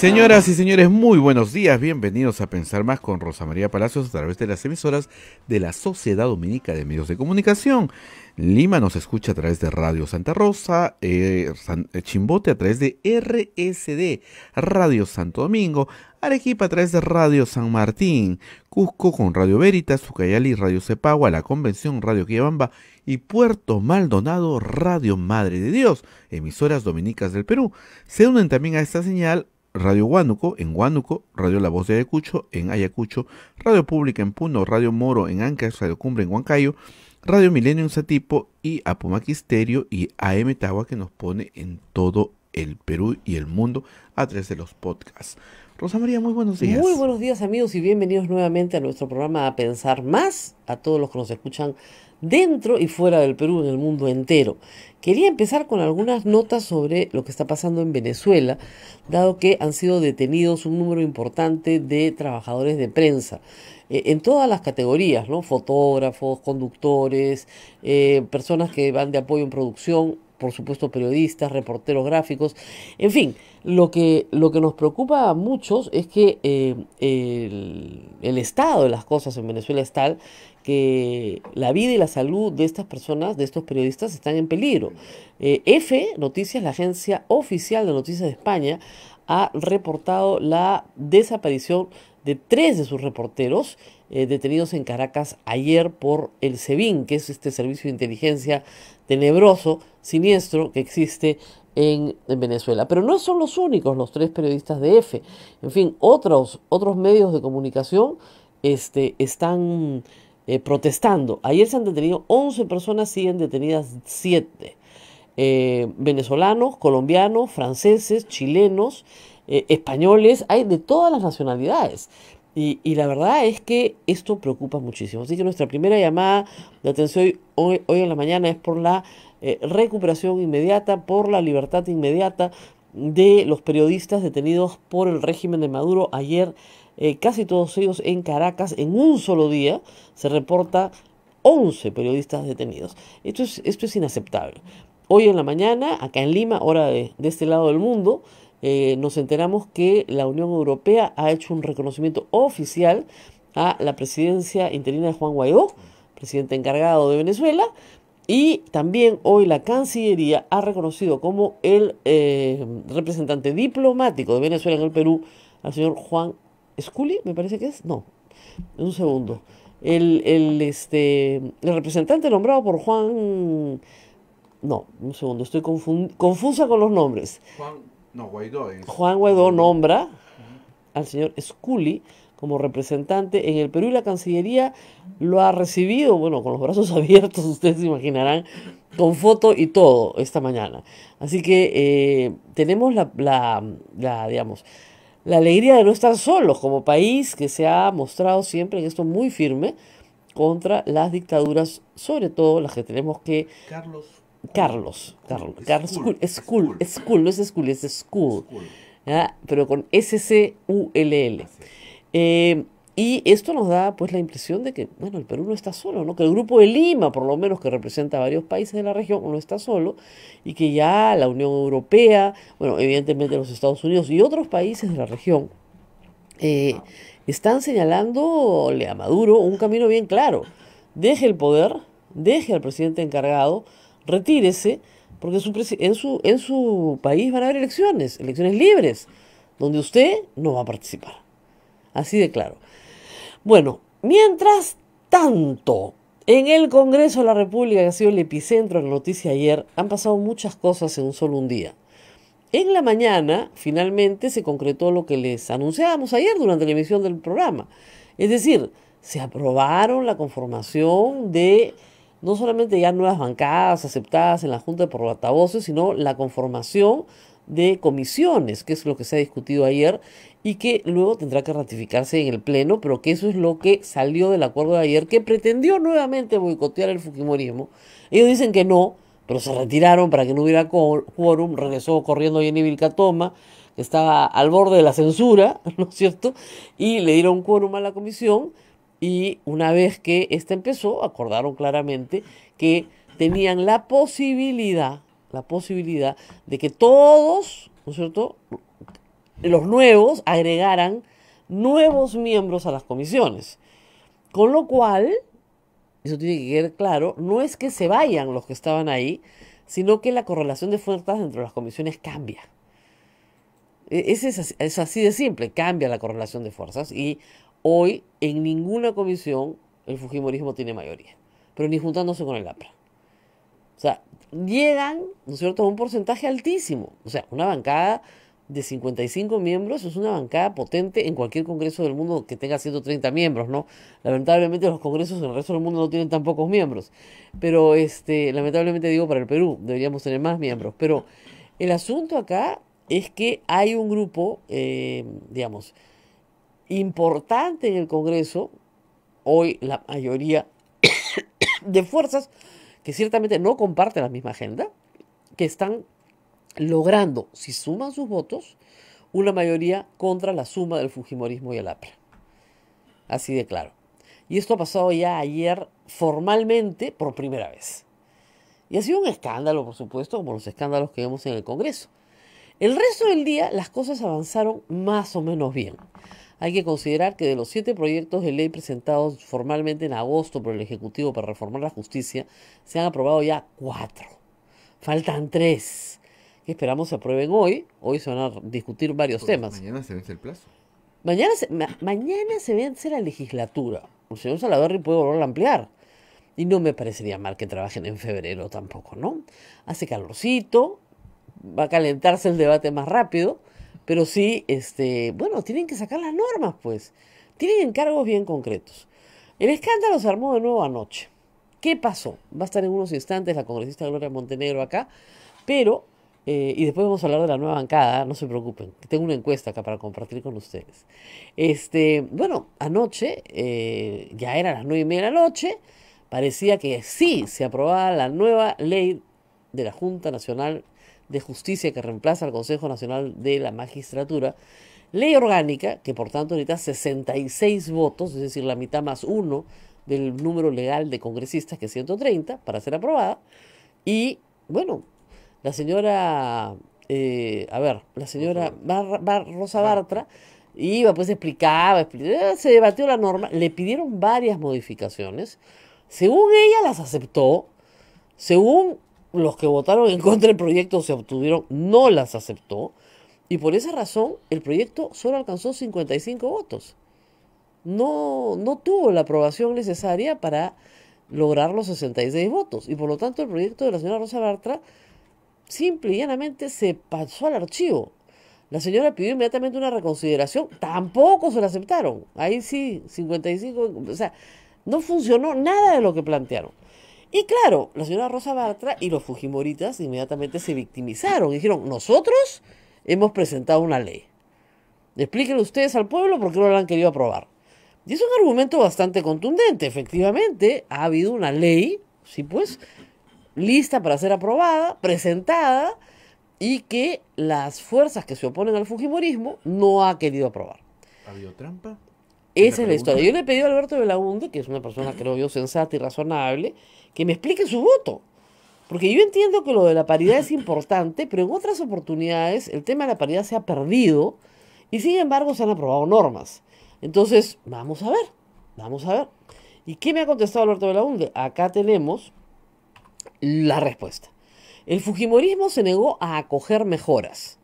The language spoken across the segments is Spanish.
Señoras y señores, muy buenos días. Bienvenidos a Pensar Más con Rosa María Palacios a través de las emisoras de la Sociedad Dominica de Medios de Comunicación. Lima nos escucha a través de Radio Santa Rosa, eh, eh, Chimbote a través de RSD, Radio Santo Domingo, Arequipa a través de Radio San Martín, Cusco con Radio Veritas, Ucayali Radio Cepagua, La Convención Radio Quillabamba y Puerto Maldonado Radio Madre de Dios, emisoras dominicas del Perú. Se unen también a esta señal Radio Huánuco, en Huánuco, Radio La Voz de Ayacucho, en Ayacucho, Radio Pública en Puno, Radio Moro en Ancash, Radio Cumbre en Huancayo, Radio Milenio en Satipo y Apumaquisterio y AM Tawa que nos pone en todo el Perú y el mundo a través de los podcasts. Rosa María, muy buenos días. Muy buenos días amigos y bienvenidos nuevamente a nuestro programa A Pensar Más, a todos los que nos escuchan dentro y fuera del Perú, en el mundo entero. Quería empezar con algunas notas sobre lo que está pasando en Venezuela, dado que han sido detenidos un número importante de trabajadores de prensa, eh, en todas las categorías, ¿no? Fotógrafos, conductores, eh, personas que van de apoyo en producción, por supuesto periodistas, reporteros gráficos, en fin, lo que, lo que nos preocupa a muchos es que eh, el, el, estado de las cosas en Venezuela es tal que la vida y la salud de estas personas, de estos periodistas, están en peligro. EFE eh, Noticias, la agencia oficial de noticias de España, ha reportado la desaparición de tres de sus reporteros eh, detenidos en Caracas ayer por el SEBIN, que es este servicio de inteligencia tenebroso, siniestro, que existe en, Venezuela. Pero no son los únicos los tres periodistas de EFE. En fin, otros, otros medios de comunicación este, están eh, protestando. Ayer se han detenido 11 personas, siguen detenidas 7. Eh, venezolanos, colombianos, franceses, chilenos, eh, españoles, hay de todas las nacionalidades. Y, la verdad es que esto preocupa muchísimo. Así que nuestra primera llamada de atención hoy, hoy en la mañana es por la recuperación inmediata, por la libertad inmediata de los periodistas detenidos por el régimen de Maduro ayer eh, casi todos ellos en Caracas, en un solo día se reporta 11 periodistas detenidos. Esto es, esto es inaceptable. Hoy en la mañana, acá en Lima, hora de, este lado del mundo, eh, nos enteramos que la Unión Europea ha hecho un reconocimiento oficial a la presidencia interina de Juan Guaidó, presidente encargado de Venezuela, y también hoy la Cancillería ha reconocido como el eh, representante diplomático de Venezuela en el Perú al señor Juan Scully, me parece que es, no, un segundo. El, este, el representante nombrado por Juan, no, un segundo, estoy confusa con los nombres. Juan, no, Guaidó es. Juan Guaidó nombra al señor Scully como representante en el Perú y la Cancillería lo ha recibido, bueno, con los brazos abiertos, ustedes se imaginarán, con foto y todo esta mañana. Así que eh, tenemos la, la, la, digamos, la alegría de no estar solos como país que se ha mostrado siempre en esto muy firme contra las dictaduras, sobre todo las que tenemos que... Carlos. Carlos, Carlos, Carlos, school, school, no es school, es school, pero con S-C-U-L-L. -L. Y esto nos da pues la impresión de que, bueno, el Perú no está solo, ¿no? Que el grupo de Lima, por lo menos, que representa varios países de la región, no está solo, y que ya la Unión Europea, bueno, evidentemente los Estados Unidos y otros países de la región, eh, están señalándole a Maduro un camino bien claro. Deje el poder, deje al presidente encargado, retírese, porque su, en su, en su país van a haber elecciones, elecciones libres, donde usted no va a participar. Así de claro. Bueno, mientras tanto, en el Congreso de la República, que ha sido el epicentro de la noticia ayer, han pasado muchas cosas en un solo un día. En la mañana, finalmente, se concretó lo que les anunciábamos ayer durante la emisión del programa. Es decir, se aprobaron la conformación de no solamente ya nuevas bancadas aceptadas en la Junta por Portavoces, sino la conformación de comisiones, que es lo que se ha discutido ayer, y que luego tendrá que ratificarse en el Pleno, pero que eso es lo que salió del acuerdo de ayer, que pretendió nuevamente boicotear el Fujimorismo. Ellos dicen que no, pero se retiraron para que no hubiera quórum, regresó corriendo Jenny Vilcatoma, que estaba al borde de la censura, ¿no es cierto? Y le dieron quórum a la comisión, y una vez que esta empezó, acordaron claramente que tenían la posibilidad, la posibilidad de que todos, ¿no es cierto?, los nuevos agregaran nuevos miembros a las comisiones. Con lo cual, eso tiene que quedar claro, no es que se vayan los que estaban ahí, sino que la correlación de fuerzas entre las comisiones cambia. E, es, así de simple, cambia la correlación de fuerzas y hoy en ninguna comisión el Fujimorismo tiene mayoría, pero ni juntándose con el APRA. O sea, llegan, ¿no cierto?, a un porcentaje altísimo. O sea, una bancada de 55 miembros es una bancada potente en cualquier congreso del mundo que tenga 130 miembros, ¿no? Lamentablemente los congresos en el resto del mundo no tienen tan pocos miembros, pero este, lamentablemente digo para el Perú, deberíamos tener más miembros, pero el asunto acá es que hay un grupo, eh, digamos, importante en el Congreso, hoy la mayoría de fuerzas que ciertamente no comparten la misma agenda, que están logrando, si suman sus votos, una mayoría contra la suma del Fujimorismo y el APRA. Así de claro. Y esto ha pasado ya ayer formalmente por primera vez. Y ha sido un escándalo, por supuesto, como los escándalos que vemos en el Congreso. El resto del día las cosas avanzaron más o menos bien. Hay que considerar que de los siete proyectos de ley presentados formalmente en agosto por el Ejecutivo para reformar la justicia, se han aprobado ya cuatro. Faltan tres esperamos se aprueben hoy. Hoy se van a discutir varios pues, temas. Mañana se vence el plazo. Mañana se, mañana se vence la legislatura. El señor Salaverri puede volver a ampliar. Y no me parecería mal que trabajen en febrero tampoco, ¿no? Hace calorcito, va a calentarse el debate más rápido, pero sí, este, bueno, tienen que sacar las normas, pues. Tienen encargos bien concretos. El escándalo se armó de nuevo anoche. ¿Qué pasó? Va a estar en unos instantes la congresista Gloria Montenegro acá, pero eh, y después vamos a hablar de la nueva bancada, no se preocupen. Tengo una encuesta acá para compartir con ustedes. Este, bueno, anoche, eh, ya era las nueve y media de la noche, parecía que sí se aprobaba la nueva ley de la Junta Nacional de Justicia que reemplaza al Consejo Nacional de la Magistratura. Ley orgánica, que por tanto necesita 66 votos, es decir, la mitad más uno del número legal de congresistas, que es 130, para ser aprobada. Y bueno, la señora, eh, a ver, la señora Rosa Bartra iba, pues explicaba, eh, se debatió la norma, le pidieron varias modificaciones. Según ella las aceptó, según los que votaron en contra del proyecto se obtuvieron, no las aceptó. Y por esa razón el proyecto solo alcanzó 55 votos. No, no tuvo la aprobación necesaria para lograr los 66 votos. Y por lo tanto el proyecto de la señora Rosa Bartra simple y llanamente se pasó al archivo. La señora pidió inmediatamente una reconsideración, tampoco se la aceptaron. Ahí sí, 55, o sea, no funcionó nada de lo que plantearon. Y claro, la señora Rosa Bartra y los Fujimoritas inmediatamente se victimizaron. Dijeron, nosotros hemos presentado una ley. Explíquenle ustedes al pueblo por qué no la han querido aprobar. Y es un argumento bastante contundente. Efectivamente, ha habido una ley, sí pues, lista para ser aprobada, presentada, y que las fuerzas que se oponen al Fujimorismo no ha querido aprobar. ¿Ha habido trampa? Esa es la historia. Yo le he pedido a Alberto Belaunde, que es una persona, que creo yo, sensata y razonable, que me explique su voto. Porque yo entiendo que lo de la paridad es importante, pero en otras oportunidades el tema de la paridad se ha perdido y sin embargo se han aprobado normas. Entonces, vamos a ver, vamos a ver. ¿Y qué me ha contestado Alberto Belaunde? Acá tenemos la respuesta. El Fujimorismo se negó a acoger mejoras.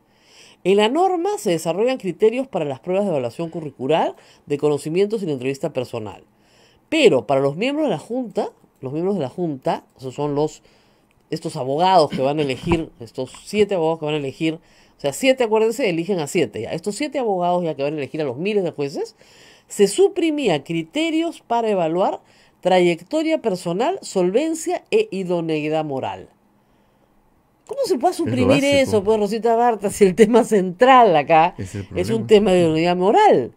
En la norma se desarrollan criterios para las pruebas de evaluación curricular, de conocimientos y la entrevista personal. Pero para los miembros de la Junta, los miembros de la Junta, esos son los estos abogados que van a elegir, estos siete abogados que van a elegir, o sea, siete, acuérdense, eligen a siete. Ya. Estos siete abogados ya que van a elegir a los miles de jueces, se suprimía criterios para evaluar trayectoria personal, solvencia e idoneidad moral. ¿Cómo se puede suprimir eso, pues, Rosita Barta, si el tema central acá es, un tema de idoneidad moral?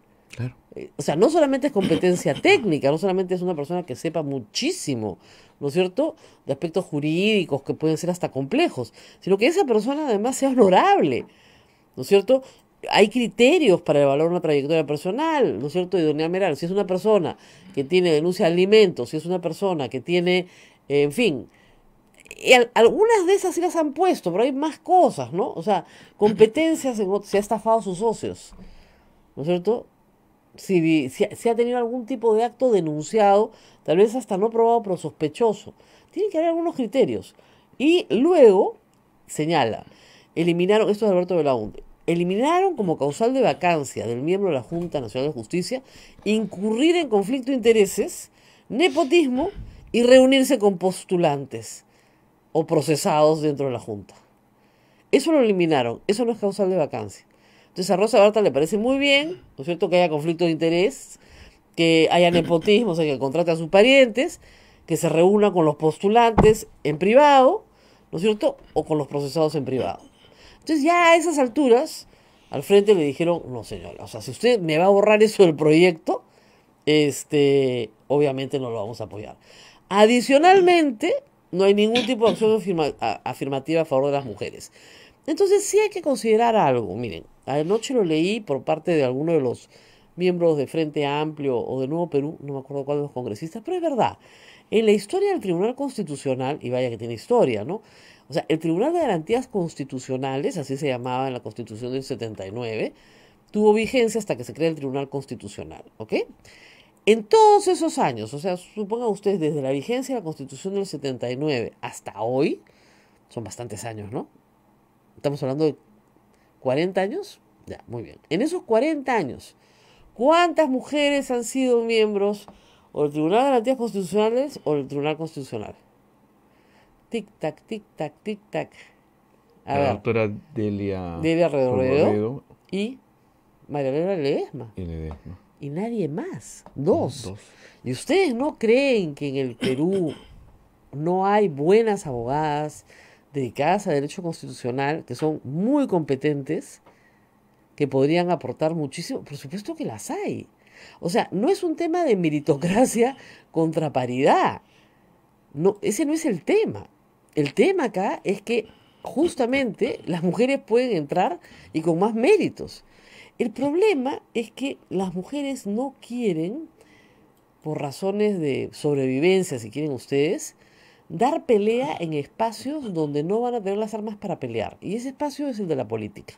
Eh, o sea, no solamente es competencia técnica, no solamente es una persona que sepa muchísimo, ¿no es cierto?, de aspectos jurídicos que pueden ser hasta complejos, sino que esa persona además sea honorable, ¿no es cierto?, hay criterios para evaluar una trayectoria personal, ¿no es cierto? Idoneidad Meral, Si es una persona que tiene denuncia alimentos, si es una persona que tiene, eh, en fin, algunas de esas sí las han puesto, pero hay más cosas, ¿no? O sea, competencias, en, si ha estafado a sus socios, ¿no es cierto? Si, si, ha tenido algún tipo de acto denunciado, tal vez hasta no probado, pero sospechoso. Tiene que haber algunos criterios. Y luego señala, eliminaron, esto es Alberto Belaunde, eliminaron como causal de vacancia del miembro de la Junta Nacional de Justicia incurrir en conflicto de intereses, nepotismo y reunirse con postulantes o procesados dentro de la Junta. Eso lo eliminaron, eso no es causal de vacancia. Entonces a Rosa Barta le parece muy bien, ¿no es cierto?, que haya conflicto de interés, que haya nepotismo, o sea, que contrate a sus parientes, que se reúna con los postulantes en privado, ¿no es cierto?, o con los procesados en privado. Entonces ya a esas alturas, al frente le dijeron, no señor, o sea, si usted me va a borrar eso del proyecto, este, obviamente no lo vamos a apoyar. Adicionalmente, no hay ningún tipo de acción afirmativa a favor de las mujeres. Entonces sí hay que considerar algo. Miren, anoche lo leí por parte de alguno de los miembros de Frente Amplio o de Nuevo Perú, no me acuerdo cuál de los congresistas, pero es verdad. En la historia del Tribunal Constitucional, y vaya que tiene historia, ¿no? O sea, el Tribunal de Garantías Constitucionales, así se llamaba en la Constitución del 79, tuvo vigencia hasta que se crea el Tribunal Constitucional, ¿ok? En todos esos años, o sea, supongan ustedes desde la vigencia de la Constitución del 79 hasta hoy, son bastantes años, ¿no? Estamos hablando de 40 años. Ya, muy bien. En esos 40 años, ¿cuántas mujeres han sido miembros o del Tribunal de Garantías Constitucionales o del Tribunal Constitucional? tic-tac, tic-tac, tic-tac. la doctora Delia, Delia Redorredo y María Elena Ledesma. Y nadie más. Dos. ¿Y ustedes no creen que en el Perú no hay buenas abogadas dedicadas a derecho constitucional que son muy competentes, que podrían aportar muchísimo? Por supuesto que las hay. O sea, no es un tema de meritocracia contra paridad. No, ese no es el tema el tema acá es que justamente las mujeres pueden entrar y con más méritos. El problema es que las mujeres no quieren, por razones de sobrevivencia, si quieren ustedes, dar pelea en espacios donde no van a tener las armas para pelear. Y ese espacio es el de la política.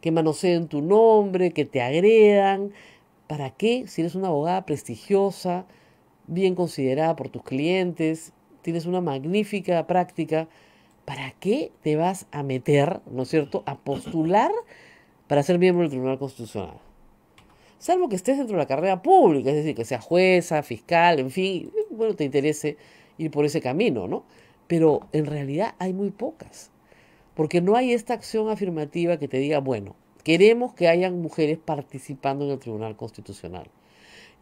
Que manoseen tu nombre, que te agredan. ¿Para qué? Si eres una abogada prestigiosa, bien considerada por tus clientes, tienes una magnífica práctica, ¿para qué te vas a meter, ¿no es cierto?, a postular para ser miembro del Tribunal Constitucional. Salvo que estés dentro de la carrera pública, es decir, que sea jueza, fiscal, en fin, bueno, te interese ir por ese camino, ¿no? Pero en realidad hay muy pocas, porque no hay esta acción afirmativa que te diga, bueno, queremos que hayan mujeres participando en el Tribunal Constitucional.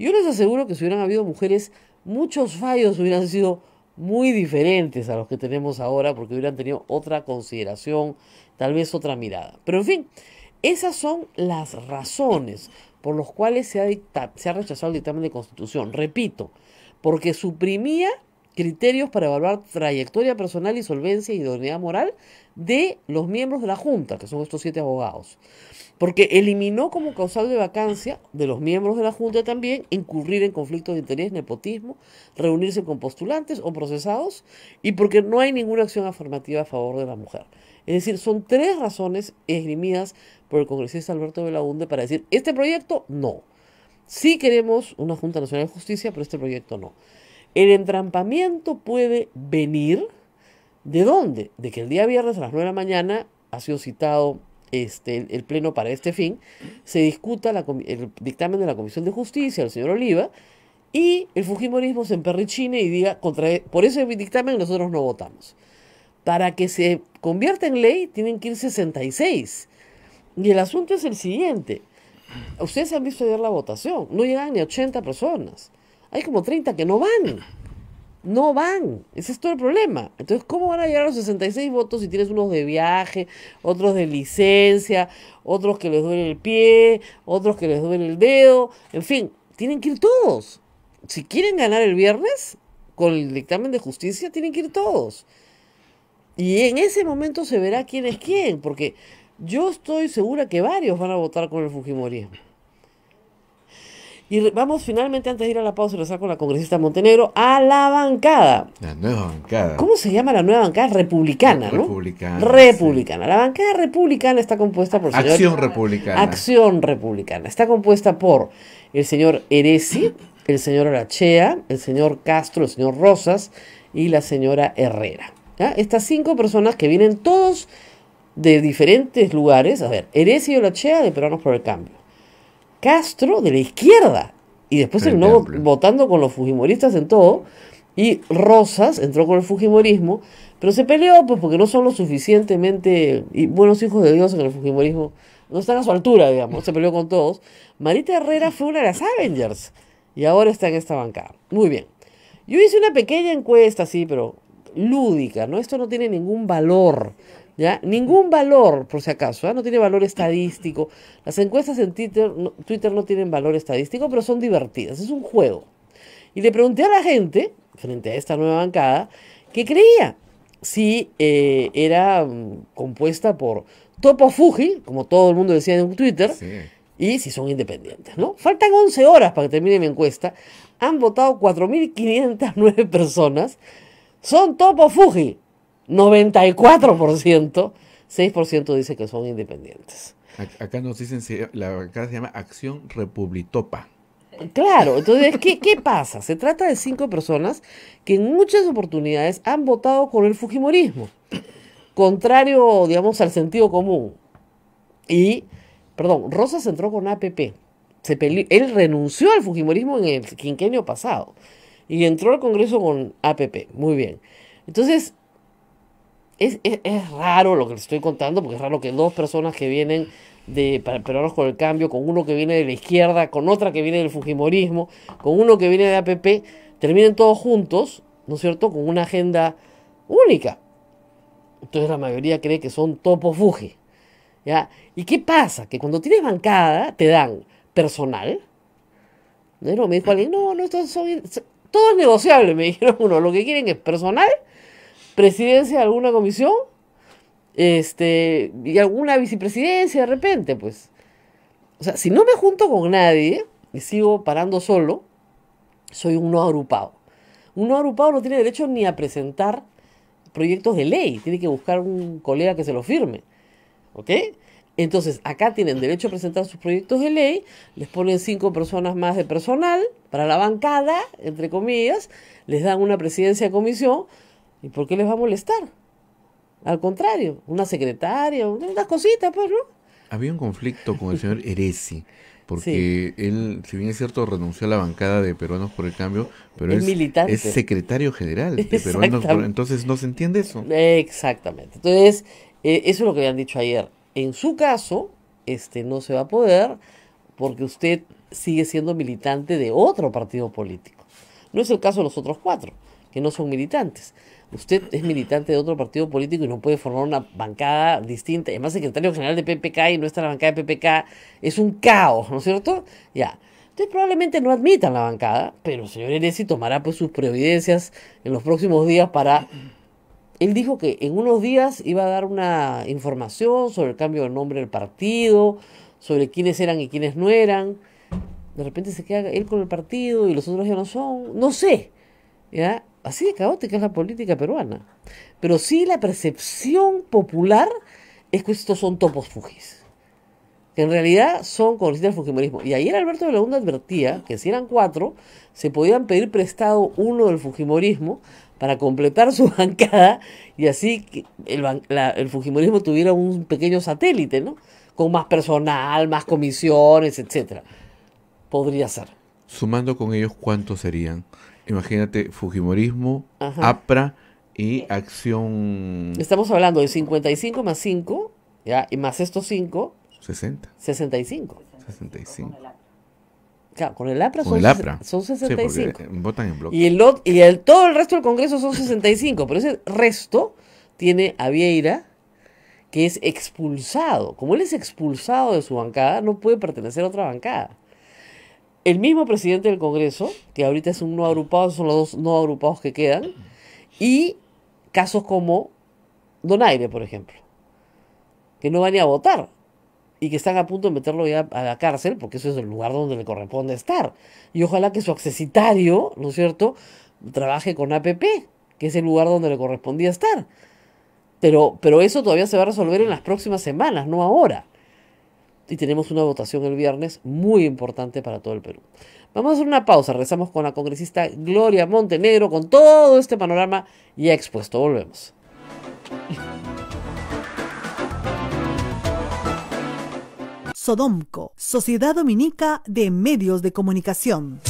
Yo les aseguro que si hubieran habido mujeres, muchos fallos hubieran sido muy diferentes a los que tenemos ahora porque hubieran tenido otra consideración, tal vez otra mirada. Pero en fin, esas son las razones por las cuales se ha, se ha rechazado el dictamen de constitución. Repito, porque suprimía criterios para evaluar trayectoria personal y solvencia y idoneidad moral de los miembros de la Junta, que son estos siete abogados. Porque eliminó como causal de vacancia de los miembros de la Junta también incurrir en conflictos de interés, nepotismo, reunirse con postulantes o procesados, y porque no hay ninguna acción afirmativa a favor de la mujer. Es decir, son tres razones esgrimidas por el congresista Alberto Belaunde para decir, este proyecto no. Sí queremos una Junta Nacional de Justicia, pero este proyecto no. El entrampamiento puede venir de dónde? De que el día viernes a las 9 de la mañana ha sido citado este, el, pleno para este fin, se discuta el dictamen de la Comisión de Justicia el señor Oliva y el Fujimorismo se emperrichine y diga, contra, e, por ese dictamen nosotros no votamos. Para que se convierta en ley tienen que ir 66. Y el asunto es el siguiente. Ustedes han visto ayer la votación, no llegan ni 80 personas hay como 30 que no van. No van. Ese es todo el problema. Entonces, ¿cómo van a llegar a los 66 votos si tienes unos de viaje, otros de licencia, otros que les duele el pie, otros que les duele el dedo? En fin, tienen que ir todos. Si quieren ganar el viernes, con el dictamen de justicia, tienen que ir todos. Y en ese momento se verá quién es quién, porque yo estoy segura que varios van a votar con el Fujimorismo. Y vamos finalmente, antes de ir a la pausa, lo con la congresista Montenegro, a la bancada. La nueva bancada. ¿Cómo se llama la nueva bancada? Republicana, ¿no? Republicana. Republicana. La bancada republicana está compuesta por... Acción republicana. Acción republicana. Está compuesta por el señor Eresi, el señor Arachea, el señor Castro, el señor Rosas y la señora Herrera. Estas cinco personas que vienen todos de diferentes lugares. A ver, Eresi y Olachea de Peruanos por el Cambio. Castro de la izquierda. Y después terminó votando con los fujimoristas en todo. Y Rosas entró con el fujimorismo, pero se peleó pues porque no son lo suficientemente y buenos hijos de Dios en el fujimorismo. No están a su altura, digamos. Se peleó con todos. Marita Herrera fue una de las Avengers y ahora está en esta bancada. Muy bien. Yo hice una pequeña encuesta, sí, pero lúdica, ¿no? Esto no tiene ningún valor. Ningún valor, por si acaso, ¿ah? no tiene valor estadístico. Las encuestas en Twitter no, tienen valor estadístico, pero son divertidas, es un juego. Y le pregunté a la gente, frente a esta nueva bancada, que creía si eh, era mm, compuesta por Topo Fuji, como todo el mundo decía en Twitter, y si son independientes, ¿no? Faltan 11 horas para que termine mi encuesta. Han votado 4.509 personas. Son Topo Fuji. 94%, 6% dice que son independientes. Acá nos dicen, la acá se llama Acción Republitopa. Claro, entonces, ¿qué, pasa? Se trata de cinco personas que en muchas oportunidades han votado con el Fujimorismo, contrario, digamos, al sentido común. Y, perdón, Rosas entró con APP. Se él renunció al Fujimorismo en el quinquenio pasado y entró al Congreso con APP. Muy bien. Entonces, es, es, es, raro lo que les estoy contando, porque es raro que dos personas que vienen de para, Peruanos con el Cambio, con uno que viene de la izquierda, con otra que viene del Fujimorismo, con uno que viene de APP, terminen todos juntos, ¿no es cierto?, con una agenda única. Entonces la mayoría cree que son topo Fuji. ¿ya? ¿Y qué pasa? Que cuando tienes bancada, te dan personal. ¿no? Me dijo alguien, no, no, esto son... Todo es negociable, me dijeron uno. Lo que quieren es personal presidencia de alguna comisión este, y alguna vicepresidencia de repente, pues. O sea, si no me junto con nadie y sigo parando solo, soy un no agrupado. Un no agrupado no tiene derecho ni a presentar proyectos de ley, tiene que buscar un colega que se lo firme. ¿Ok? Entonces, acá tienen derecho a presentar sus proyectos de ley, les ponen cinco personas más de personal para la bancada, entre comillas, les dan una presidencia de comisión, ¿Y por qué les va a molestar? Al contrario, una secretaria, unas cositas, pues, ¿no? Había un conflicto con el señor Eresi, porque él, si bien es cierto, renunció a la bancada de Peruanos por el Cambio, pero es, militante. es secretario general de Peruanos por Entonces no se entiende eso. Exactamente. Entonces, eh, eso es lo que habían dicho ayer. En su caso, este no se va a poder porque usted sigue siendo militante de otro partido político. No es el caso de los otros cuatro, que no son militantes usted es militante de otro partido político y no puede formar una bancada distinta. Además, secretario general de PPK y no está en la bancada de PPK. Es un caos, ¿no es cierto? Ya. Entonces probablemente no admitan la bancada, pero el señor Eresi tomará pues sus previdencias en los próximos días para... Él dijo que en unos días iba a dar una información sobre el cambio de nombre del partido, sobre quiénes eran y quiénes no eran. De repente se queda él con el partido y los otros ya no son. No sé. ¿ya? Así de caótica es la política peruana. Pero sí la percepción popular es que estos son topos fujis. Que en realidad son conocidos del fujimorismo. Y ayer Alberto de la Hunda advertía que si eran cuatro, se podían pedir prestado uno del fujimorismo para completar su bancada y así el, fujimorismo tuviera un pequeño satélite, ¿no? Con más personal, más comisiones, etcétera. Podría ser. Sumando con ellos, ¿cuántos serían? imagínate, Fujimorismo, APRA y Acción... Estamos hablando de 55 más 5, ¿ya? Y más estos 5. 60. 65. 65. con el APRA, con son, el son 65. Sí, eh, votan en bloque. Y, y el, todo el resto del Congreso son 65, pero ese resto tiene a Vieira, que es expulsado. Como él es expulsado de su bancada, no puede pertenecer a otra bancada el mismo presidente del Congreso, que ahorita es un no agrupado, son los dos no agrupados que quedan, y casos como Donaire, por ejemplo, que no van a votar y que están a punto de meterlo ya a la cárcel, porque eso es el lugar donde le corresponde estar. Y ojalá que su accesitario, ¿no es cierto?, trabaje con APP, que es el lugar donde le correspondía estar. Pero, pero eso todavía se va a resolver en las próximas semanas, no ahora y tenemos una votación el viernes muy importante para todo el Perú. Vamos a hacer una pausa, rezamos con la congresista Gloria Montenegro con todo este panorama ya expuesto. Volvemos. Sodomco, Sociedad Dominica de Medios de Comunicación.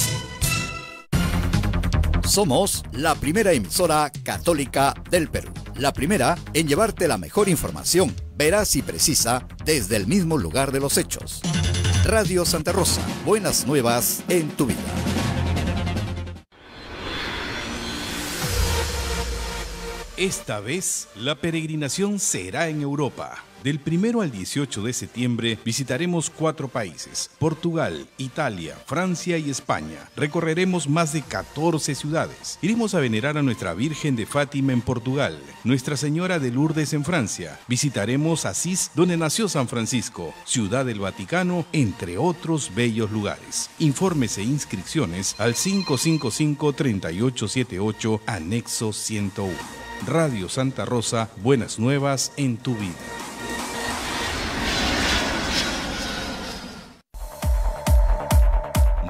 Somos la primera emisora católica del Perú, la primera en llevarte la mejor información veraz y precisa desde el mismo lugar de los hechos. Radio Santa Rosa, buenas nuevas en tu vida. Esta vez la peregrinación será en Europa del 1 al 18 de septiembre visitaremos cuatro países, Portugal, Italia, Francia y España. Recorreremos más de 14 ciudades. Iremos a venerar a nuestra Virgen de Fátima en Portugal, Nuestra Señora de Lourdes en Francia. Visitaremos Asís, donde nació San Francisco, Ciudad del Vaticano, entre otros bellos lugares. Informes e inscripciones al 555-3878, anexo 101. Radio Santa Rosa, buenas nuevas en tu vida.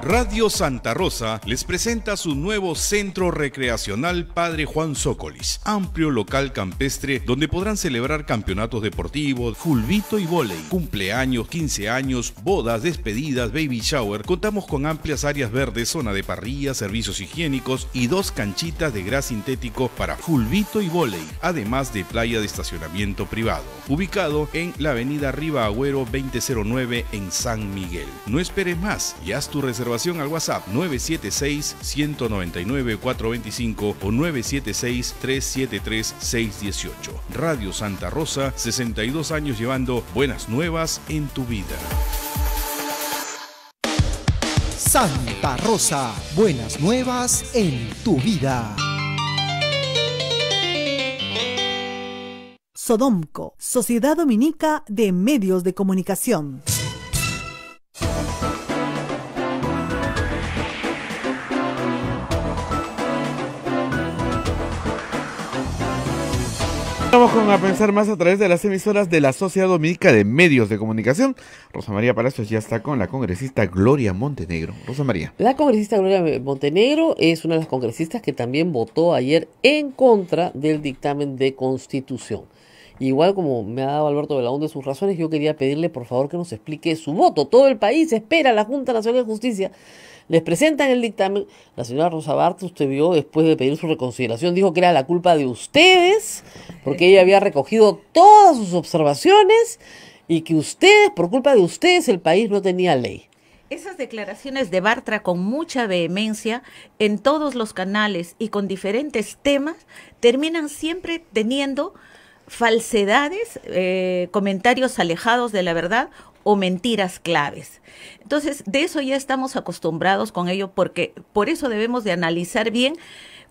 Radio Santa Rosa les presenta su nuevo centro recreacional Padre Juan Zócolis, amplio local campestre donde podrán celebrar campeonatos deportivos, fulbito y volei, cumpleaños, 15 años, bodas, despedidas, baby shower. Contamos con amplias áreas verdes, zona de parrilla, servicios higiénicos y dos canchitas de gras sintético para fulbito y volei, además de playa de estacionamiento privado, ubicado en la avenida Riva Agüero 2009 en San Miguel. No esperes más haz tu reserva al WhatsApp 976-199-425 o 976-373-618. Radio Santa Rosa, 62 años llevando buenas nuevas en tu vida. Santa Rosa, buenas nuevas en tu vida. Sodomco, Sociedad Dominica de Medios de Comunicación. Vamos a pensar más a través de las emisoras de la Sociedad Dominica de Medios de Comunicación. Rosa María Palacios ya está con la congresista Gloria Montenegro. Rosa María. La congresista Gloria Montenegro es una de las congresistas que también votó ayer en contra del dictamen de constitución. Igual como me ha dado Alberto de sus razones, yo quería pedirle por favor que nos explique su voto. Todo el país espera la Junta Nacional de Justicia les presentan el dictamen. La señora Rosa Bartra, usted vio, después de pedir su reconsideración, dijo que era la culpa de ustedes, porque ella había recogido todas sus observaciones y que ustedes, por culpa de ustedes, el país no tenía ley. Esas declaraciones de Bartra con mucha vehemencia en todos los canales y con diferentes temas terminan siempre teniendo falsedades, eh, comentarios alejados de la verdad o mentiras claves. Entonces, de eso ya estamos acostumbrados con ello porque por eso debemos de analizar bien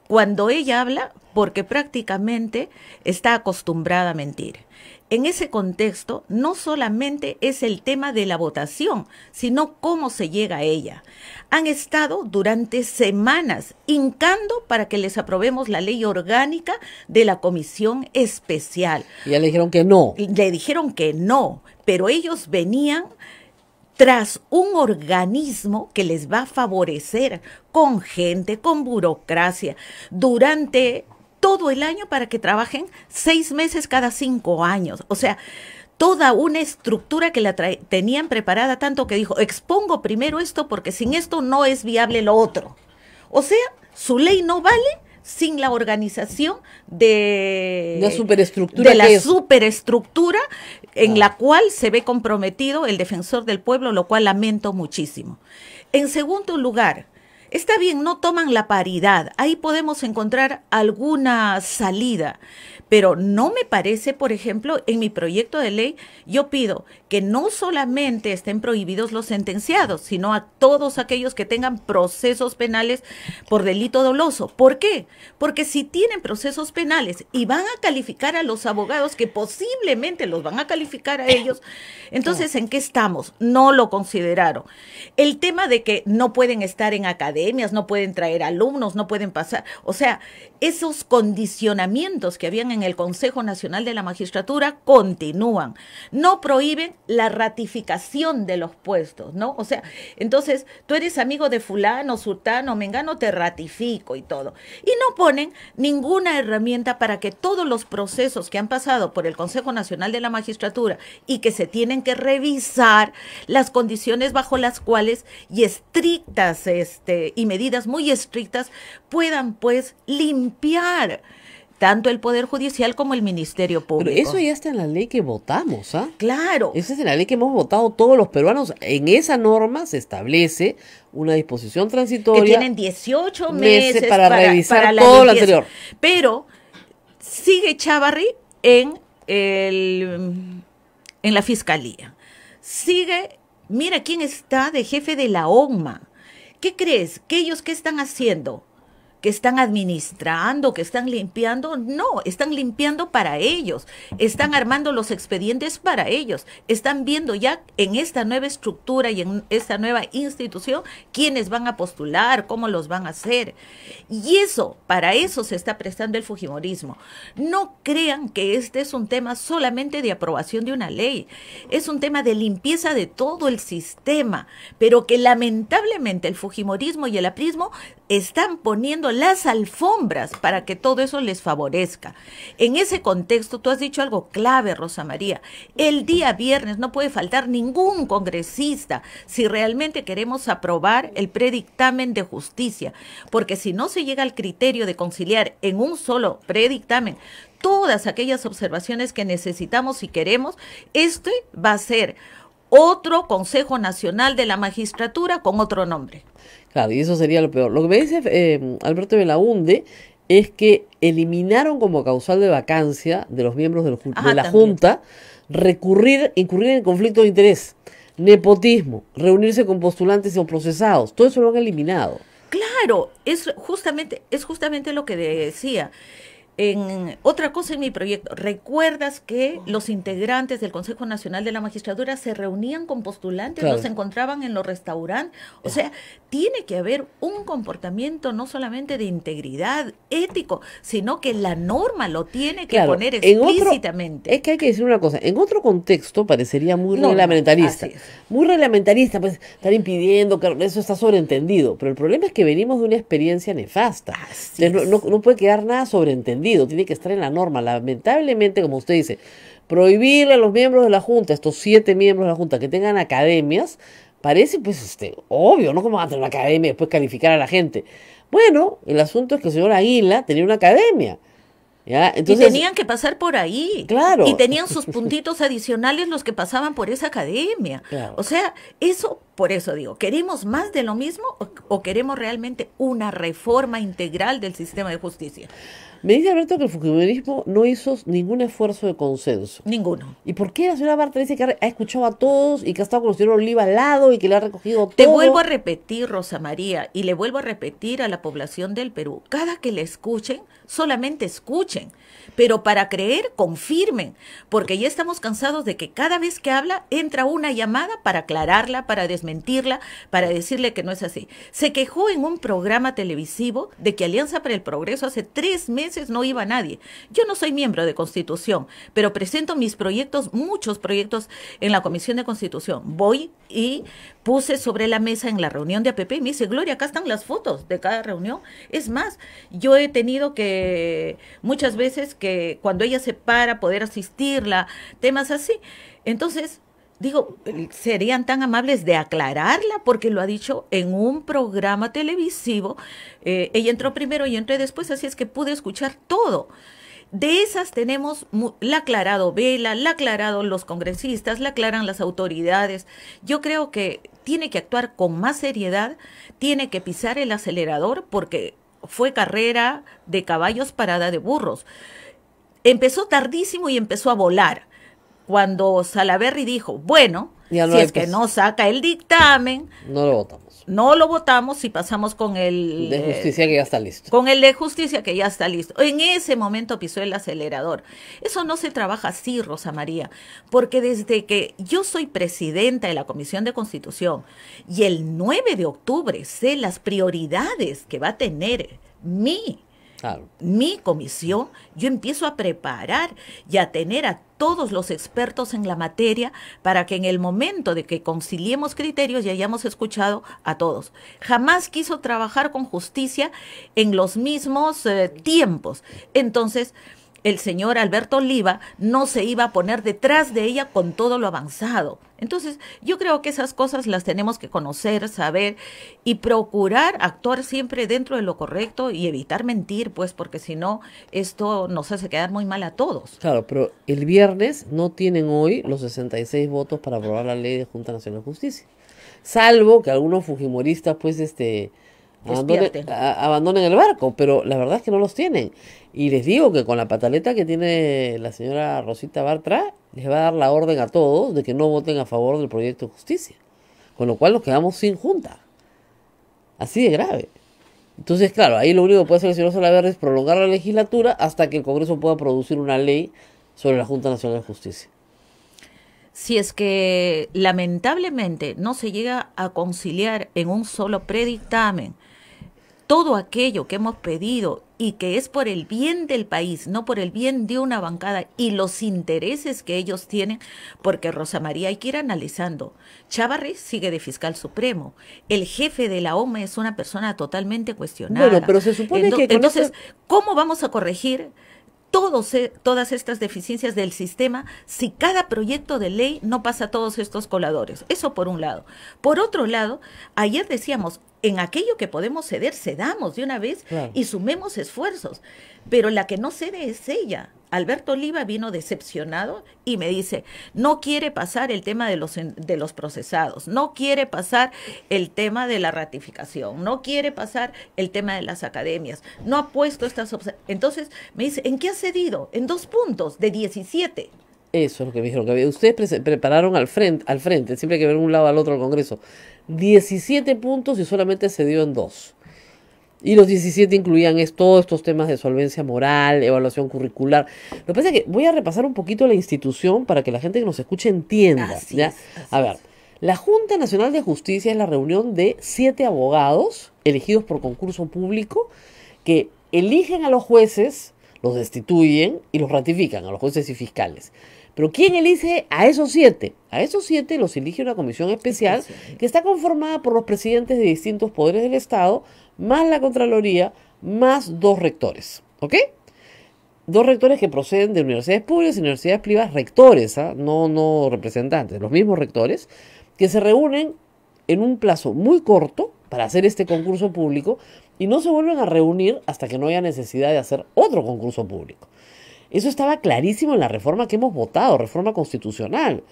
cuando ella habla porque prácticamente está acostumbrada a mentir en ese contexto no solamente es el tema de la votación, sino cómo se llega a ella. Han estado durante semanas hincando para que les aprobemos la ley orgánica de la comisión especial. Y ya le dijeron que no. Le dijeron que no, pero ellos venían tras un organismo que les va a favorecer con gente, con burocracia. Durante todo el año para que trabajen seis meses cada cinco años. O sea, toda una estructura que la tenían preparada tanto que dijo, expongo primero esto porque sin esto no es viable lo otro. O sea, su ley no vale sin la organización de la superestructura, la superestructura en ah. la cual se ve comprometido el defensor del pueblo, lo cual lamento muchísimo. En segundo lugar, Está bien, no toman la paridad, ahí podemos encontrar alguna salida. Pero no me parece, por ejemplo, en mi proyecto de ley, yo pido que no solamente estén prohibidos los sentenciados, sino a todos aquellos que tengan procesos penales por delito doloso. ¿Por qué? Porque si tienen procesos penales y van a calificar a los abogados, que posiblemente los van a calificar a ellos, entonces, ¿en qué estamos? No lo consideraron. El tema de que no pueden estar en academias, no pueden traer alumnos, no pueden pasar, o sea, esos condicionamientos que habían en el Consejo Nacional de la Magistratura continúan. No prohíben la ratificación de los puestos, ¿no? O sea, entonces tú eres amigo de fulano, sultano, mengano, te ratifico y todo. Y no ponen ninguna herramienta para que todos los procesos que han pasado por el Consejo Nacional de la Magistratura y que se tienen que revisar las condiciones bajo las cuales y estrictas este, y medidas muy estrictas puedan pues limpiar tanto el Poder Judicial como el Ministerio Público. Pero eso ya está en la ley que votamos, ¿ah? Claro. Esa es la ley que hemos votado todos los peruanos. En esa norma se establece una disposición transitoria. Que tienen 18 meses, para, revisar todo lo anterior. Pero sigue Chavarri en, en la fiscalía. Sigue, mira quién está de jefe de la OMA. ¿Qué crees? ¿Qué ellos qué están haciendo? que están administrando, que están limpiando. No, están limpiando para ellos, están armando los expedientes para ellos, están viendo ya en esta nueva estructura y en esta nueva institución quiénes van a postular, cómo los van a hacer. Y eso, para eso se está prestando el Fujimorismo. No crean que este es un tema solamente de aprobación de una ley, es un tema de limpieza de todo el sistema, pero que lamentablemente el Fujimorismo y el aprismo están poniendo las alfombras para que todo eso les favorezca. En ese contexto, tú has dicho algo clave, Rosa María. El día viernes no puede faltar ningún congresista si realmente queremos aprobar el predictamen de justicia, porque si no se llega al criterio de conciliar en un solo predictamen, todas aquellas observaciones que necesitamos y queremos, este va a ser otro Consejo Nacional de la Magistratura con otro nombre. Claro, y eso sería lo peor. Lo que me dice eh, Alberto Belaunde es que eliminaron como causal de vacancia de los miembros de la Junta recurrir, incurrir en conflicto de interés, nepotismo, reunirse con postulantes o procesados. Todo eso lo han eliminado. Claro, es justamente, es justamente lo que decía otra cosa en mi proyecto, ¿recuerdas que los integrantes del Consejo Nacional de la Magistratura se reunían con postulantes, los encontraban en los restaurantes? O sea, tiene que haber un comportamiento no solamente de integridad ético, sino que la norma lo tiene que poner explícitamente. es que hay que decir una cosa, en otro contexto parecería muy reglamentarista. Muy reglamentarista, pues estar impidiendo, que eso está sobreentendido, pero el problema es que venimos de una experiencia nefasta. no puede quedar nada sobreentendido tiene que estar en la norma. Lamentablemente, como usted dice, prohibir a los miembros de la Junta, estos siete miembros de la Junta, que tengan academias, parece pues este, obvio, ¿no? como van a tener una academia y después calificar a la gente? Bueno, el asunto es que el señor Aguila tenía una academia. ¿Ya? Entonces, y tenían que pasar por ahí. Claro. Y tenían sus puntitos adicionales los que pasaban por esa academia. O sea, eso, por eso digo, ¿queremos más de lo mismo o, queremos realmente una reforma integral del sistema de justicia? Me dice Alberto que el fujimorismo no hizo ningún esfuerzo de consenso. Ninguno. ¿Y por qué la señora Marta dice que ha escuchado a todos y que ha estado con el señor Oliva al lado y que le ha recogido todo? Te vuelvo a repetir, Rosa María, y le vuelvo a repetir a la población del Perú. Cada que le escuchen, solamente escuchen pero para creer, confirmen, porque ya estamos cansados de que cada vez que habla entra una llamada para aclararla, para desmentirla, para decirle que no es así. Se quejó en un programa televisivo de que Alianza para el Progreso hace tres meses no iba nadie. Yo no soy miembro de Constitución, pero presento mis proyectos, muchos proyectos en la Comisión de Constitución. Voy y puse sobre la mesa en la reunión de APP y me dice, Gloria, acá están las fotos de cada reunión. Es más, yo he tenido que muchas veces que cuando ella se para, poder asistirla, temas así. Entonces, digo, serían tan amables de aclararla porque lo ha dicho en un programa televisivo. Eh, ella entró primero y entré después, así es que pude escuchar todo. De esas tenemos, la aclarado Vela, la aclarado los congresistas, la aclaran las autoridades. Yo creo que tiene que actuar con más seriedad, tiene que pisar el acelerador porque fue carrera de caballos parada de burros. Empezó tardísimo y empezó a volar. Cuando Salaverry dijo, bueno, si es que no saca el dictamen, no lo votamos no lo votamos y pasamos con el... De justicia que ya está listo. Con el de justicia que ya está listo. En ese momento pisó el acelerador. Eso no se trabaja así, Rosa María, porque desde que yo soy presidenta de la Comisión de Constitución y el 9 de octubre sé las prioridades que va a tener mi mi comisión, yo empiezo a preparar y a tener a todos los expertos en la materia para que en el momento de que conciliemos criterios y hayamos escuchado a todos. Jamás quiso trabajar con justicia en los mismos eh, tiempos. Entonces, el señor Alberto Oliva no se iba a poner detrás de ella con todo lo avanzado. Entonces, yo creo que esas cosas las tenemos que conocer, saber y procurar actuar siempre dentro de lo correcto y evitar mentir, pues, porque si no, esto nos hace quedar muy mal a todos. Claro, pero el viernes no tienen hoy los 66 votos para aprobar la ley de Junta Nacional de Justicia. Salvo que algunos fujimoristas, pues, este, abandonen, el barco, pero la verdad es que no los tienen. Y les digo que con la pataleta que tiene la señora Rosita Bartra, les va a dar la orden a todos de que no voten a favor del proyecto de justicia. Con lo cual nos quedamos sin junta. Así de grave. Entonces, claro, ahí lo único que puede hacer el señor Salaverde es prolongar la legislatura hasta que el Congreso pueda producir una ley sobre la Junta Nacional de Justicia. Si es que lamentablemente no se llega a conciliar en un solo predictamen todo aquello que hemos pedido y que es por el bien del país, no por el bien de una bancada y los intereses que ellos tienen, porque Rosa María hay que ir analizando. Chávarri sigue de fiscal supremo, el jefe de la OME es una persona totalmente cuestionada. pero se supone entonces, que... Entonces, ¿cómo vamos a corregir? Todos, e-, todas estas deficiencias del sistema si cada proyecto de ley no pasa a todos estos coladores. Eso por un lado. Por otro lado, ayer decíamos, en aquello que podemos ceder, cedamos de una vez y sumemos esfuerzos. Pero la que no cede es ella. Alberto Oliva vino decepcionado y me dice, no quiere pasar el tema de los, de los procesados, no quiere pasar el tema de la ratificación, no quiere pasar el tema de las academias, no ha puesto estas... Entonces me dice, ¿en qué ha cedido? En dos puntos, de 17. Eso es lo que me dijeron. Que ustedes prepararon al frente, al frente, siempre hay que ver un lado al otro del Congreso. 17 puntos y solamente se dio en dos. Y los 17 incluían todos estos temas de solvencia moral, evaluación curricular. Lo que pasa es que voy a repasar un poquito la institución para que la gente que nos escuche entienda. ¿ya? a ver, la Junta Nacional de Justicia es la reunión de siete abogados elegidos por concurso público que eligen a los jueces, los destituyen y los ratifican a los jueces y fiscales. Pero ¿quién elige a esos siete? A esos siete los elige una comisión especial que está conformada por los presidentes de distintos poderes del Estado, más la Contraloría, más dos rectores. ¿Ok? Dos rectores que proceden de universidades públicas y universidades privadas, rectores, ¿ah? no, no representantes, los mismos rectores, que se reúnen en un plazo muy corto para hacer este concurso público y no se vuelven a reunir hasta que no haya necesidad de hacer otro concurso público. Eso estaba clarísimo en la reforma que hemos votado, reforma constitucional.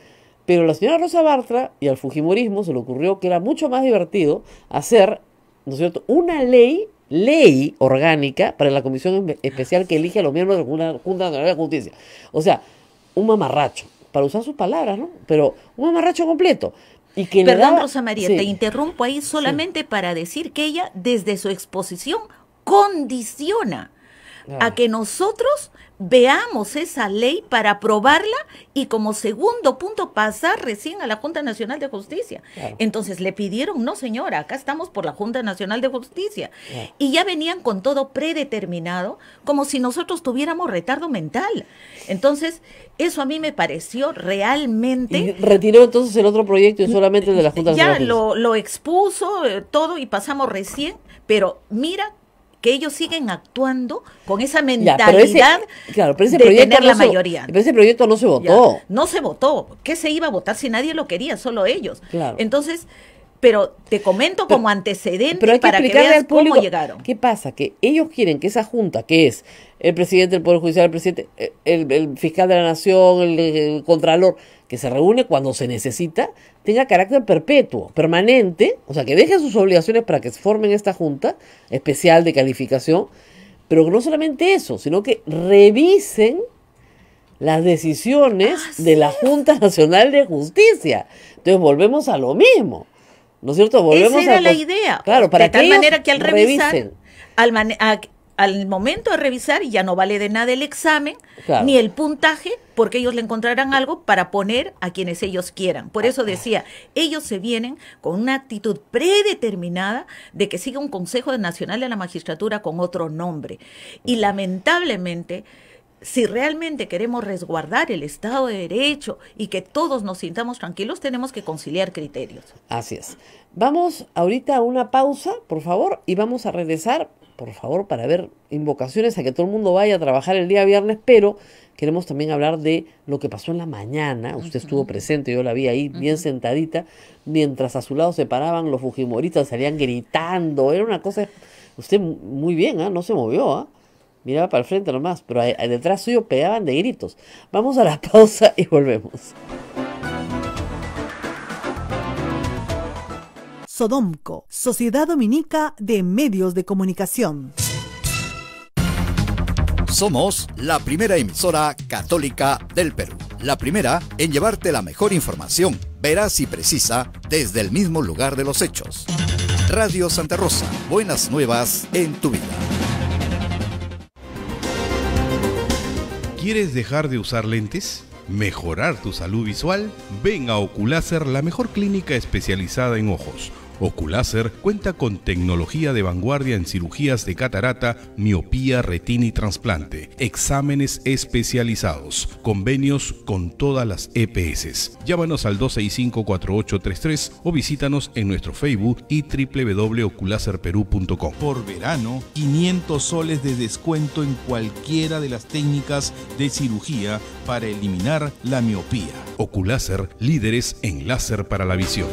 Pero la señora Rosa Bartra y al Fujimorismo se le ocurrió que era mucho más divertido hacer, ¿no es cierto?, una ley, ley orgánica para la comisión especial que elige a los miembros de la Junta Nacional de Justicia. O sea, un mamarracho, para usar sus palabras, ¿no? Pero un mamarracho completo. Y que Perdón, Rosa María, te interrumpo ahí solamente para decir que ella, desde su exposición, condiciona a que nosotros veamos esa ley para aprobarla y como segundo punto pasar recién a la Junta Nacional de Justicia. Entonces le pidieron, no señora, acá estamos por la Junta Nacional de Justicia. Y ya venían con todo predeterminado, como si nosotros tuviéramos retardo mental. Entonces, eso a mí me pareció realmente... retiró entonces el otro proyecto y solamente de la Junta Nacional. Ya lo, expuso eh, todo y pasamos recién, pero mira que ellos siguen actuando con esa mentalidad de tener la mayoría. Pero ese proyecto no se votó. no se votó. ¿Qué se iba a votar si nadie lo quería? Solo ellos. Entonces, pero te comento como antecedente pero para que veas cómo llegaron. ¿Qué pasa? Que ellos quieren que esa junta, que es el presidente del Poder Judicial, el presidente, eh, el, fiscal de la Nación, el contralor, que se reúne cuando se necesita, tenga carácter perpetuo, permanente, o sea, que deje sus obligaciones para que se formen esta junta especial de calificación, pero no solamente eso, sino que revisen las decisiones de la Junta Nacional de Justicia. Entonces volvemos a lo mismo. ¿No es cierto? Volvemos Esa era a la idea. Claro, para de tal manera que al revisar, revisen al momento de revisar ya no vale de nada el examen ni el puntaje porque ellos le encontrarán algo para poner a quienes ellos quieran. Por eso ah. decía, ellos se vienen con una actitud predeterminada de que siga un Consejo Nacional de la Magistratura con otro nombre. Y lamentablemente si realmente queremos resguardar el Estado de Derecho y que todos nos sintamos tranquilos, tenemos que conciliar criterios. Así es. Vamos ahorita a una pausa, por favor, y vamos a regresar por favor, para ver invocaciones a que todo el mundo vaya a trabajar el día viernes, pero queremos también hablar de lo que pasó en la mañana. Usted estuvo presente, yo la vi ahí bien sentadita, mientras a su lado se paraban los fujimoristas, salían gritando, era una cosa... Usted muy bien, ¿ah? no se movió, ¿ah? miraba para el frente nomás, pero detrás suyo pegaban de gritos. Vamos a la pausa y volvemos. Sodomco, Sociedad Dominica de Medios de Comunicación. Somos la primera emisora católica del Perú. La primera en llevarte la mejor información, veraz y precisa, desde el mismo lugar de los hechos. Radio Santa Rosa, buenas nuevas en tu vida. ¿Quieres dejar de usar lentes? ¿Mejorar tu salud visual? Ven a Oculacer, la mejor clínica especializada en ojos Oculaser cuenta con tecnología de vanguardia en cirugías de catarata, miopía, retina y trasplante, exámenes especializados, convenios con todas las EPS. Llámanos al 265-4833 o visítanos en nuestro Facebook y www.oculaserperú.com. Por verano, 500 soles de descuento en cualquiera de las técnicas de cirugía para eliminar la miopía. Oculaser, líderes en láser para la visión.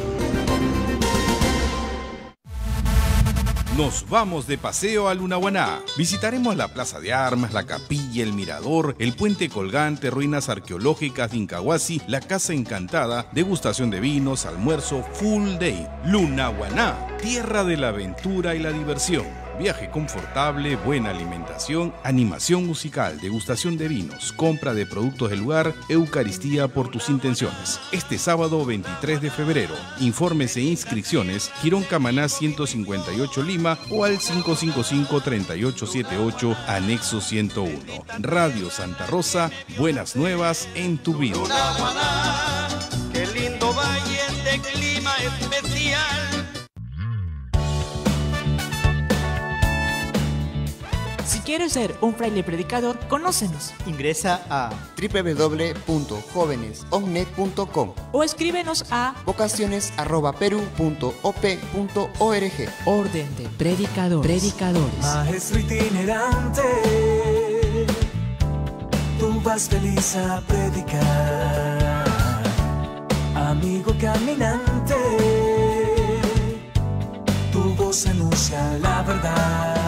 Nos vamos de paseo a Lunahuaná. Visitaremos la Plaza de Armas, la capilla, el mirador, el puente colgante, ruinas arqueológicas de Incahuasi, la Casa Encantada, degustación de vinos, almuerzo, full day. Lunahuaná, tierra de la aventura y la diversión. Viaje confortable, buena alimentación, animación musical, degustación de vinos, compra de productos del lugar, Eucaristía por tus intenciones. Este sábado 23 de febrero, informes e inscripciones, Girón Camaná 158 Lima o al 555-3878, anexo 101. Radio Santa Rosa, buenas nuevas en tu vida. ¿Quieres ser un fraile predicador? Conócenos. Ingresa a www.jovenesomnet.com o escríbenos a vocaciones.peru.op.org. Orden de predicador. predicadores. Maestro itinerante, tú vas feliz a predicar. Amigo caminante, tu voz anuncia la verdad.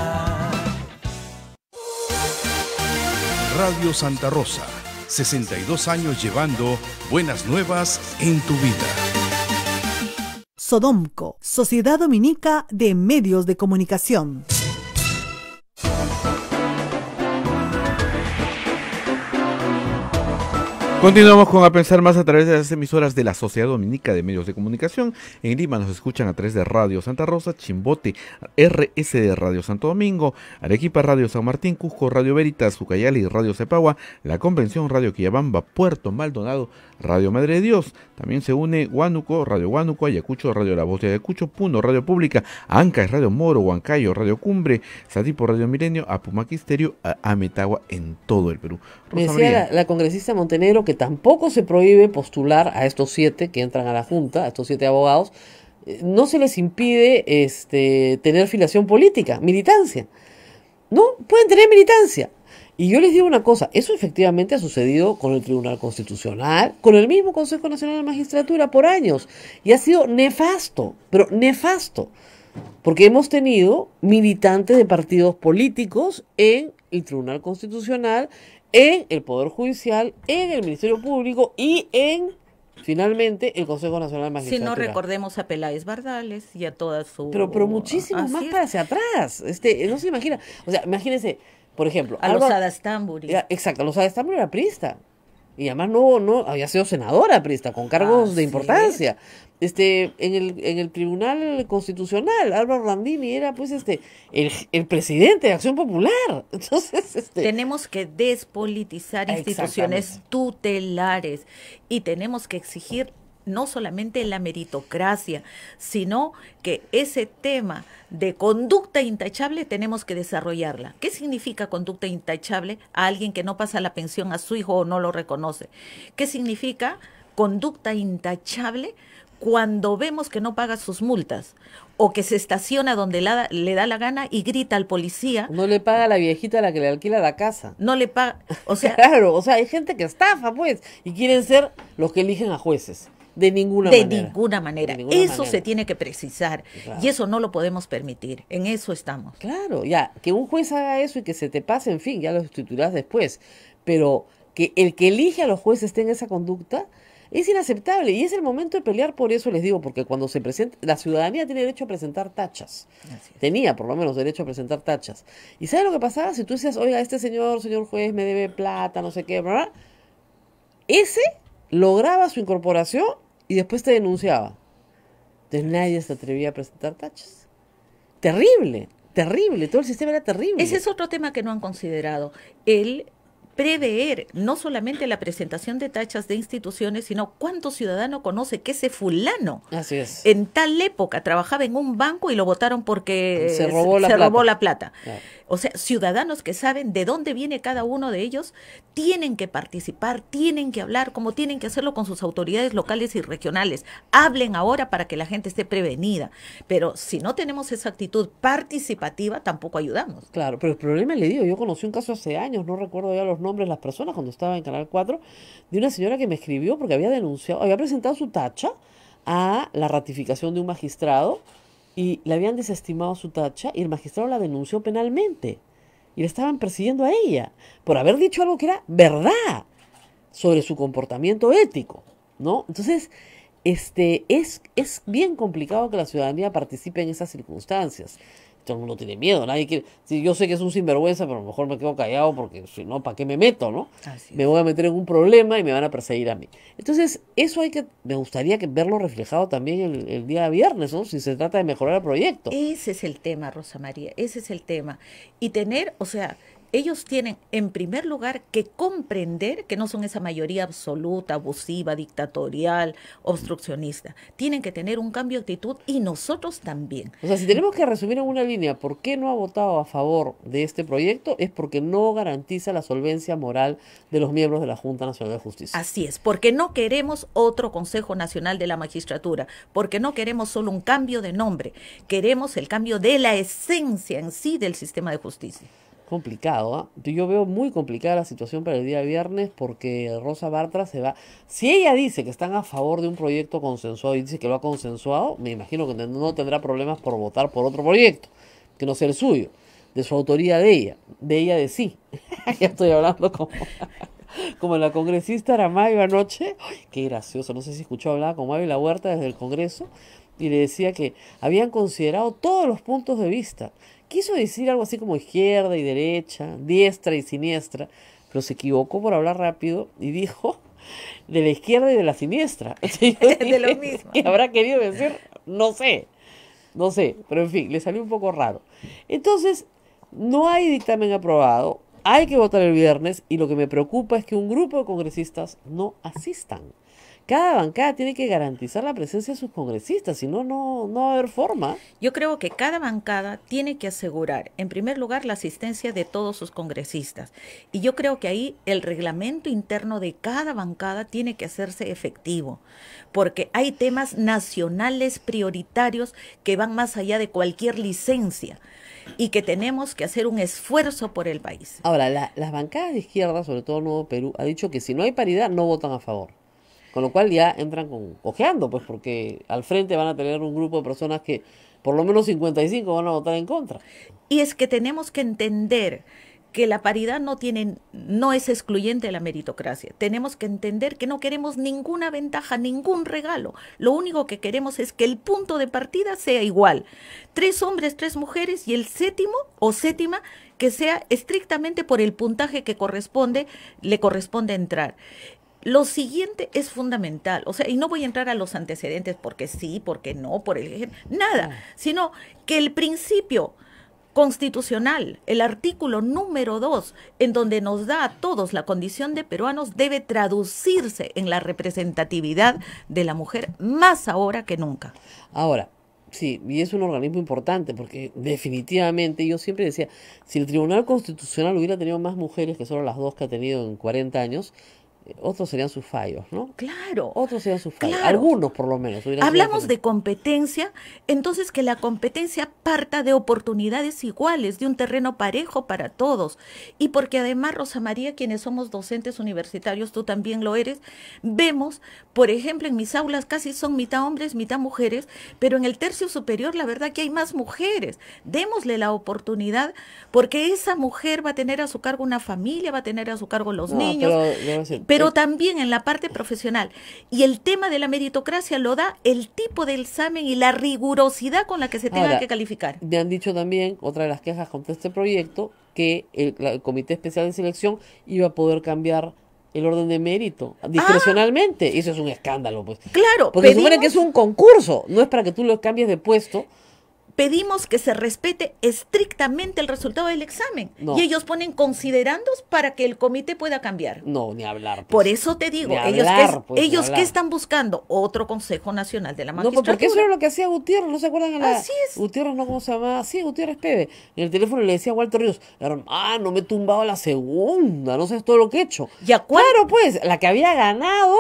Radio Santa Rosa, 62 años llevando buenas nuevas en tu vida. Sodomco, Sociedad Dominica de Medios de Comunicación. Continuamos con A Pensar Más a través de las emisoras de la Sociedad Dominica de Medios de Comunicación. En Lima nos escuchan a través de Radio Santa Rosa, Chimbote, RSD Radio Santo Domingo, Arequipa Radio San Martín, Cusco Radio Veritas, Ucayali Radio Cepagua, La Convención Radio Quillabamba, Puerto Maldonado, Radio Madre de Dios. También se une Huánuco, Radio Huánuco, Ayacucho, Radio La Voz de Ayacucho, Puno, Radio Pública, Anca Radio Moro, Huancayo, Radio Cumbre, Satipo, Radio Milenio, Apumaquisterio, Ametagua, en todo el Perú. Me Decía la, congresista Montenegro que tampoco se prohíbe postular a estos siete que entran a la Junta, a estos siete abogados, eh, no se les impide este, tener filiación política, militancia. No, pueden tener militancia. Y yo les digo una cosa, eso efectivamente ha sucedido con el Tribunal Constitucional, con el mismo Consejo Nacional de Magistratura por años, y ha sido nefasto, pero nefasto, porque hemos tenido militantes de partidos políticos en el Tribunal Constitucional, en el Poder Judicial, en el Ministerio Público y en Finalmente, el Consejo Nacional de Magistratura. Si no recordemos a Peláez Bardales y a todas su... Pero, pero muchísimos más para hacia atrás. Este, no se imagina. O sea, imagínense, por ejemplo. A los Adastamburi. Exacto, a los Adastamburi era prista. Y además no, no había sido senadora prista, con cargos ah, de importancia. Este, en el, en el Tribunal Constitucional, Álvaro Randini era pues este el, el presidente de Acción Popular. Entonces, este, tenemos que despolitizar instituciones tutelares y tenemos que exigir no solamente en la meritocracia, sino que ese tema de conducta intachable tenemos que desarrollarla. ¿Qué significa conducta intachable a alguien que no pasa la pensión a su hijo o no lo reconoce? ¿Qué significa conducta intachable cuando vemos que no paga sus multas o que se estaciona donde le da la gana y grita al policía. No le paga a la viejita la que le alquila la casa. No le paga, o sea, claro, o sea, hay gente que estafa, pues, y quieren ser los que eligen a jueces. De ninguna manera. De ninguna eso manera. se tiene que precisar y eso no lo podemos permitir. En eso estamos. Claro, ya, que un juez haga eso y que se te pase, en fin, ya lo sustituirás después. Pero que el que elige a los jueces tenga esa conducta es inaceptable y es el momento de pelear por eso, les digo, porque cuando se presenta, la ciudadanía tiene derecho a presentar tachas. Tenía por lo menos derecho a presentar tachas. ¿Y sabes lo que pasaba? Si tú decías, oiga, este señor, señor juez, me debe plata, no sé qué, verdad ese lograba su incorporación y después te denunciaba. Entonces nadie se atrevía a presentar tachas. Terrible, terrible, todo el sistema era terrible. Ese es otro tema que no han considerado, el prever no solamente la presentación de tachas de instituciones, sino cuánto ciudadano conoce que ese fulano en tal época trabajaba en un banco y lo votaron porque se robó la plata. Robó la plata o sea, ciudadanos que saben de dónde viene cada uno de ellos, tienen que participar, tienen que hablar, como tienen que hacerlo con sus autoridades locales y regionales. Hablen ahora para que la gente esté prevenida. Pero si no tenemos esa actitud participativa, tampoco ayudamos. Claro, pero el problema le digo, yo conocí un caso hace años, no recuerdo ya los nombres de las personas cuando estaba en Canal 4, de una señora que me escribió porque había denunciado, había presentado su tacha a la ratificación de un magistrado y le habían desestimado su tacha y el magistrado la denunció penalmente. Y le estaban persiguiendo a ella por haber dicho algo que era verdad sobre su comportamiento ético, ¿no? Entonces, este, es, es bien complicado que la ciudadanía participe en esas circunstancias todo el mundo tiene miedo, nadie quiere. yo sé que es un sinvergüenza, pero a lo mejor me quedo callado porque si no, ¿para qué me meto, no? Me voy a meter en un problema y me van a perseguir a mí. Entonces, eso hay que, me gustaría que verlo reflejado también el, día viernes, Si se trata de mejorar el proyecto. Ese es el tema, Rosa María, ese es el tema. Y tener, o sea, ellos tienen en primer lugar que comprender que no son esa mayoría absoluta, abusiva, dictatorial, obstruccionista. Tienen que tener un cambio de actitud y nosotros también. O sea, si tenemos que resumir en una línea por qué no ha votado a favor de este proyecto es porque no garantiza la solvencia moral de los miembros de la Junta Nacional de Justicia. Así es, porque no queremos otro Consejo Nacional de la Magistratura, porque no queremos solo un cambio de nombre, queremos el cambio de la esencia en sí del sistema de justicia. Complicado, ¿ah? Yo veo muy complicada la situación para el día viernes porque Rosa Bartra se va. Si ella dice que están a favor de un proyecto consensuado y dice que lo ha consensuado, me imagino que no tendrá problemas por votar por otro proyecto, que no sea el suyo, de su autoría de ella, de ella de sí. ya estoy hablando como, como la congresista Aramayo anoche. qué gracioso, no sé si escuchó hablar con Mavi La Huerta desde el Congreso y le decía que habían considerado todos los puntos de vista Quiso decir algo así como izquierda y derecha, diestra y siniestra, pero se equivocó por hablar rápido y dijo de la izquierda y de la siniestra. de lo mismo. habrá querido decir, no sé, no sé, pero en fin, le salió un poco raro. Entonces, no hay dictamen aprobado, hay que votar el viernes y lo que me preocupa es que un grupo de congresistas no asistan cada bancada tiene que garantizar la presencia de sus congresistas, si no, no, va a haber forma. Yo creo que cada bancada tiene que asegurar, en primer lugar, la asistencia de todos sus congresistas. Y yo creo que ahí el reglamento interno de cada bancada tiene que hacerse efectivo, porque hay temas nacionales prioritarios que van más allá de cualquier licencia y que tenemos que hacer un esfuerzo por el país. Ahora, las bancadas de izquierda, sobre todo Nuevo Perú, ha dicho que si no hay paridad no votan a favor. Con lo cual ya entran con, cojeando, pues porque al frente van a tener un grupo de personas que por lo menos 55 van a votar en contra. Y es que tenemos que entender que la paridad no tiene, no es excluyente de la meritocracia. Tenemos que entender que no queremos ninguna ventaja, ningún regalo. Lo único que queremos es que el punto de partida sea igual. Tres hombres, tres mujeres y el séptimo o séptima que sea estrictamente por el puntaje que corresponde, le corresponde entrar. Lo siguiente es fundamental, o sea, y no voy a entrar a los antecedentes porque sí, porque no, por el nada, sino que el principio constitucional, el artículo número 2, en donde nos da a todos la condición de peruanos, debe traducirse en la representatividad de la mujer más ahora que nunca. Ahora, sí, y es un organismo importante porque definitivamente yo siempre decía, si el Tribunal Constitucional hubiera tenido más mujeres que solo las dos que ha tenido en 40 años, otros serían sus fallos, ¿no? Claro. Otros serían sus fallos. Algunos, por lo menos. Hablamos de competencia, entonces que la competencia parta de oportunidades iguales, de un terreno parejo para todos. Y porque además, Rosa María, quienes somos docentes universitarios, tú también lo eres, vemos, por ejemplo, en mis aulas casi son mitad hombres, mitad mujeres, pero en el tercio superior, la verdad que hay más mujeres. Démosle la oportunidad, porque esa mujer va a tener a su cargo una familia, va a tener a su cargo los niños. Pero, pero eh, también en la parte profesional. Y el tema de la meritocracia lo da el tipo de examen y la rigurosidad con la que se tenga que calificar. Me han dicho también, otra de las quejas contra este proyecto, que el, Comité Especial de Selección iba a poder cambiar el orden de mérito ah. discrecionalmente. eso es un escándalo, pues. Claro, porque supone que es un concurso, no es para que tú lo cambies de puesto, pedimos que se respete estrictamente el resultado del examen. Y ellos ponen considerandos para que el comité pueda cambiar. No, ni hablar. Pues. Por eso te digo, pues, ellos, que ¿qué están buscando? Otro Consejo Nacional de la Magistratura. No, pues, porque eso era lo que hacía Gutiérrez, ¿no se acuerdan? A la... Así es. Gutiérrez, ¿no? ¿Cómo se llamaba? Sí, Gutiérrez Pebe. En el teléfono le decía a Walter Ríos, ah, no me he tumbado la segunda, no sé todo lo que he hecho. ¿Y a Claro, pues, la que había ganado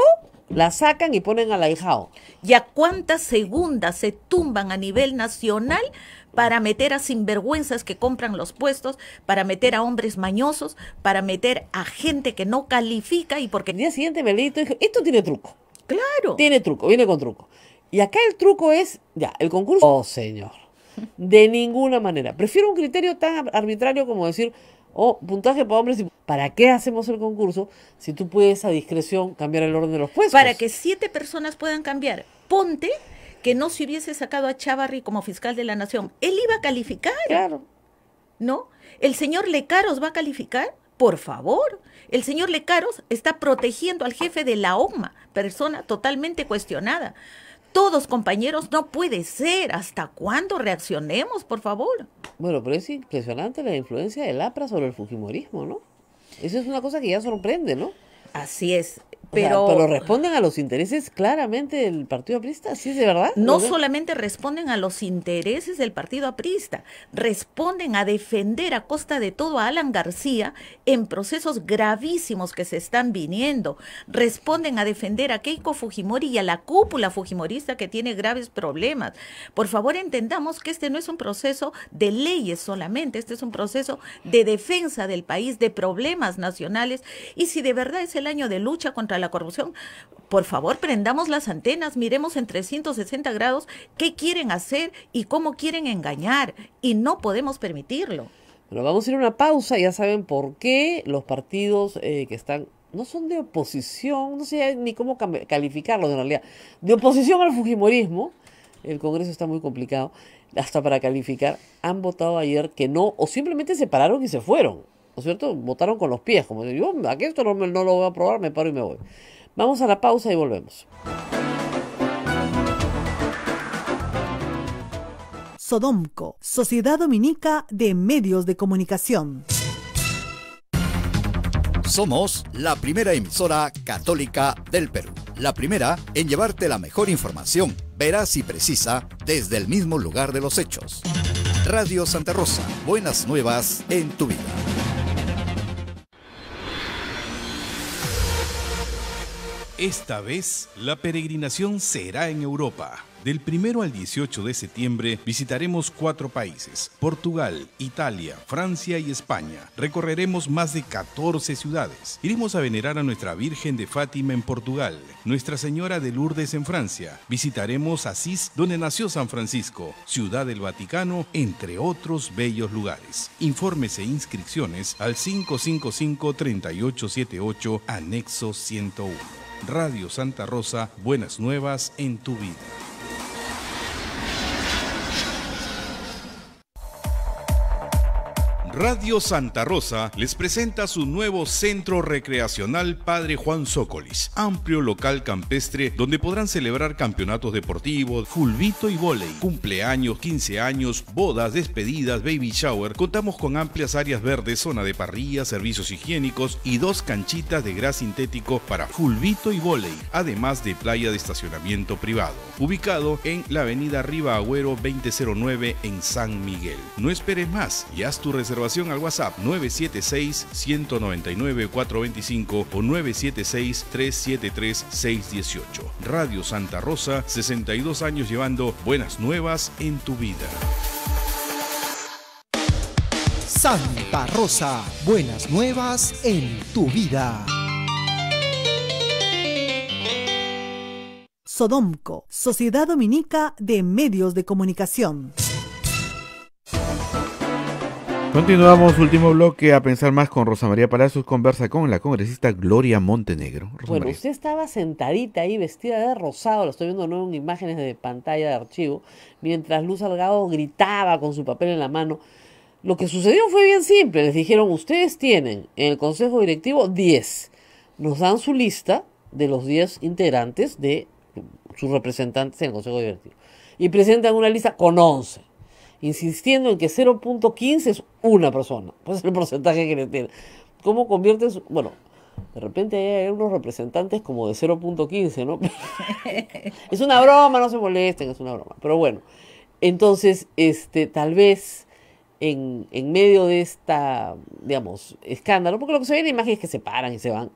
la sacan y ponen a al O. ¿Y a cuántas segundas se tumban a nivel nacional para meter a sinvergüenzas que compran los puestos, para meter a hombres mañosos, para meter a gente que no califica y porque... El día siguiente me leí y dije, esto tiene truco. Claro. Tiene truco, viene con truco. Y acá el truco es, ya, el concurso... Oh, señor. De ninguna manera. Prefiero un criterio tan arbitrario como decir, o puntaje para hombres. Y... ¿Para qué hacemos el concurso si tú puedes a discreción cambiar el orden de los puestos? Para que siete personas puedan cambiar. Ponte que no se hubiese sacado a Chavarri como fiscal de la nación. Él iba a calificar. Claro. ¿No? ¿El señor Lecaros va a calificar? Por favor, el señor Lecaros está protegiendo al jefe de la OMA, persona totalmente cuestionada todos, compañeros, no puede ser. ¿Hasta cuándo reaccionemos, por favor? Bueno, pero es impresionante la influencia del APRA sobre el Fujimorismo, ¿no? Eso es una cosa que ya sorprende, ¿no? Así es. Pero, responden a los intereses claramente del Partido Aprista, ¿sí es de verdad? No solamente responden a los intereses del Partido Aprista, responden a defender a costa de todo a Alan García en procesos gravísimos que se están viniendo, responden a defender a Keiko Fujimori y a la cúpula fujimorista que tiene graves problemas. Por favor, entendamos que este no es un proceso de leyes solamente, este es un proceso de defensa del país, de problemas nacionales, y si de verdad es el año de lucha contra la la corrupción, por favor, prendamos las antenas, miremos en 360 grados qué quieren hacer y cómo quieren engañar. Y no podemos permitirlo. Pero vamos a ir a una pausa. Ya saben por qué los partidos eh, que están no son de oposición, no sé ni cómo calificarlos en realidad, de oposición al Fujimorismo, el Congreso está muy complicado, hasta para calificar, han votado ayer que no, o simplemente se pararon y se fueron. ¿no es cierto? Votaron con los pies, como yo aquí esto no, no lo voy a probar, me paro y me voy. Vamos a la pausa y volvemos. Sodomco, Sociedad Dominica de Medios de Comunicación. Somos la primera emisora católica del Perú. La primera en llevarte la mejor información, veraz y precisa, desde el mismo lugar de los hechos. Radio Santa Rosa, buenas nuevas en tu vida. Esta vez, la peregrinación será en Europa. Del 1 al 18 de septiembre visitaremos cuatro países, Portugal, Italia, Francia y España. Recorreremos más de 14 ciudades. Iremos a venerar a nuestra Virgen de Fátima en Portugal, Nuestra Señora de Lourdes en Francia. Visitaremos Asís, donde nació San Francisco, Ciudad del Vaticano, entre otros bellos lugares. Informes e inscripciones al 555-3878, anexo 101. Radio Santa Rosa, buenas nuevas en tu vida. Radio Santa Rosa les presenta su nuevo centro recreacional Padre Juan Zócolis, amplio local campestre donde podrán celebrar campeonatos deportivos, fulbito y volei, cumpleaños, 15 años, bodas, despedidas, baby shower. Contamos con amplias áreas verdes, zona de parrilla, servicios higiénicos y dos canchitas de gras sintético para fulbito y volei, además de playa de estacionamiento privado, ubicado en la avenida Riva Agüero 2009 en San Miguel. No esperes más y haz tu reserva al WhatsApp 976-199-425 o 976-373-618. Radio Santa Rosa, 62 años llevando buenas nuevas en tu vida. Santa Rosa, buenas nuevas en tu vida. Sodomco, Sociedad Dominica de Medios de Comunicación. Continuamos, último bloque, a pensar más con Rosa María Palacios. Conversa con la congresista Gloria Montenegro. bueno, usted estaba sentadita ahí vestida de rosado, lo estoy viendo en imágenes de pantalla de archivo, mientras Luz Salgado gritaba con su papel en la mano. Lo que sucedió fue bien simple. Les dijeron, ustedes tienen en el Consejo Directivo 10. Nos dan su lista de los 10 integrantes de sus representantes en el Consejo Directivo. Y presentan una lista con 11 insistiendo en que 0.15 es una persona. Pues es el porcentaje que le tiene. ¿Cómo conviertes? Bueno, de repente hay unos representantes como de 0.15, ¿no? es una broma, no se molesten, es una broma. Pero bueno, entonces, este, tal vez en, medio de esta, digamos, escándalo, porque lo que se ve en imágenes que se paran y se van,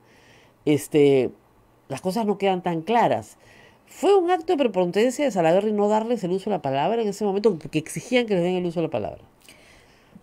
este, las cosas no quedan tan claras. Fue un acto de prepotencia de y no darles el uso de la palabra en ese momento porque exigían que les den el uso de la palabra.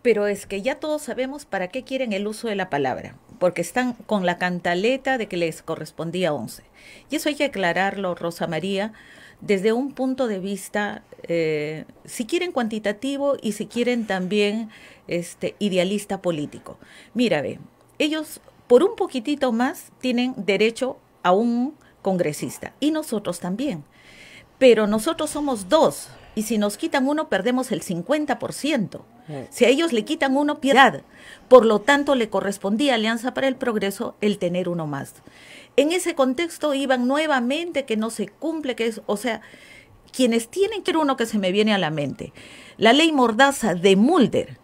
Pero es que ya todos sabemos para qué quieren el uso de la palabra, porque están con la cantaleta de que les correspondía 11. Y eso hay que aclararlo, Rosa María, desde un punto de vista, eh, si quieren cuantitativo y si quieren también este, idealista político. Mira, ve, ellos por un poquitito más tienen derecho a un congresista y nosotros también. Pero nosotros somos dos y si nos quitan uno perdemos el 50%. Si a ellos le quitan uno, piedad. Por lo tanto, le correspondía Alianza para el Progreso el tener uno más. En ese contexto iban nuevamente que no se cumple, que es, o sea, quienes tienen, que uno que se me viene a la mente, la ley mordaza de Mulder,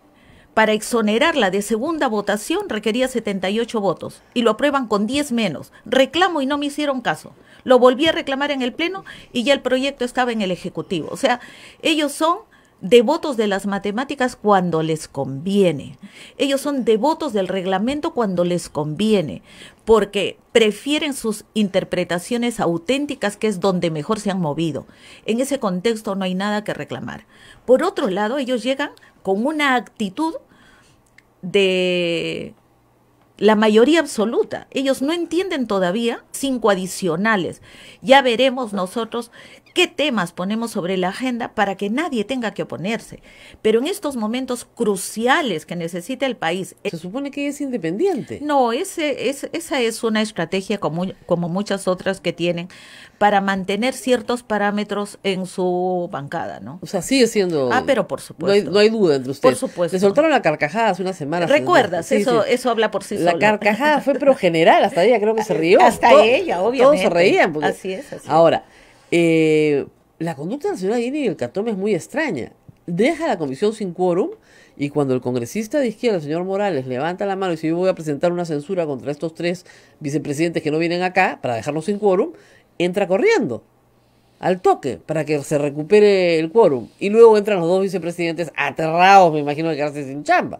para exonerarla de segunda votación requería 78 votos y lo aprueban con 10 menos. Reclamo y no me hicieron caso. Lo volví a reclamar en el Pleno y ya el proyecto estaba en el Ejecutivo. O sea, ellos son devotos de las matemáticas cuando les conviene. Ellos son devotos del reglamento cuando les conviene, porque prefieren sus interpretaciones auténticas, que es donde mejor se han movido. En ese contexto no hay nada que reclamar. Por otro lado, ellos llegan con una actitud de la mayoría absoluta. Ellos no entienden todavía cinco adicionales. Ya veremos nosotros qué temas ponemos sobre la agenda para que nadie tenga que oponerse. Pero en estos momentos cruciales que necesita el país... Eh, se supone que es independiente. No, ese, es, esa es una estrategia como, muchas otras que tienen para mantener ciertos parámetros en su bancada, ¿no? O sea, sigue siendo... Ah, pero por supuesto. No hay, duda entre ustedes. Por supuesto. Le soltaron la carcajada hace una semana. ¿Recuerdas? eso, eso habla por sí solo. La carcajada fue pero general, hasta ella creo que se rió. Hasta ella, obviamente. Todos se reían. Porque... Así es, así Ahora, eh, la conducta del señor y el Catome es muy extraña. Deja la comisión sin quórum y cuando el congresista de izquierda, el señor Morales, levanta la mano y dice yo voy a presentar una censura contra estos tres vicepresidentes que no vienen acá para dejarnos sin quórum, entra corriendo al toque para que se recupere el quórum. Y luego entran los dos vicepresidentes aterrados, me imagino, que quedarse sin chamba.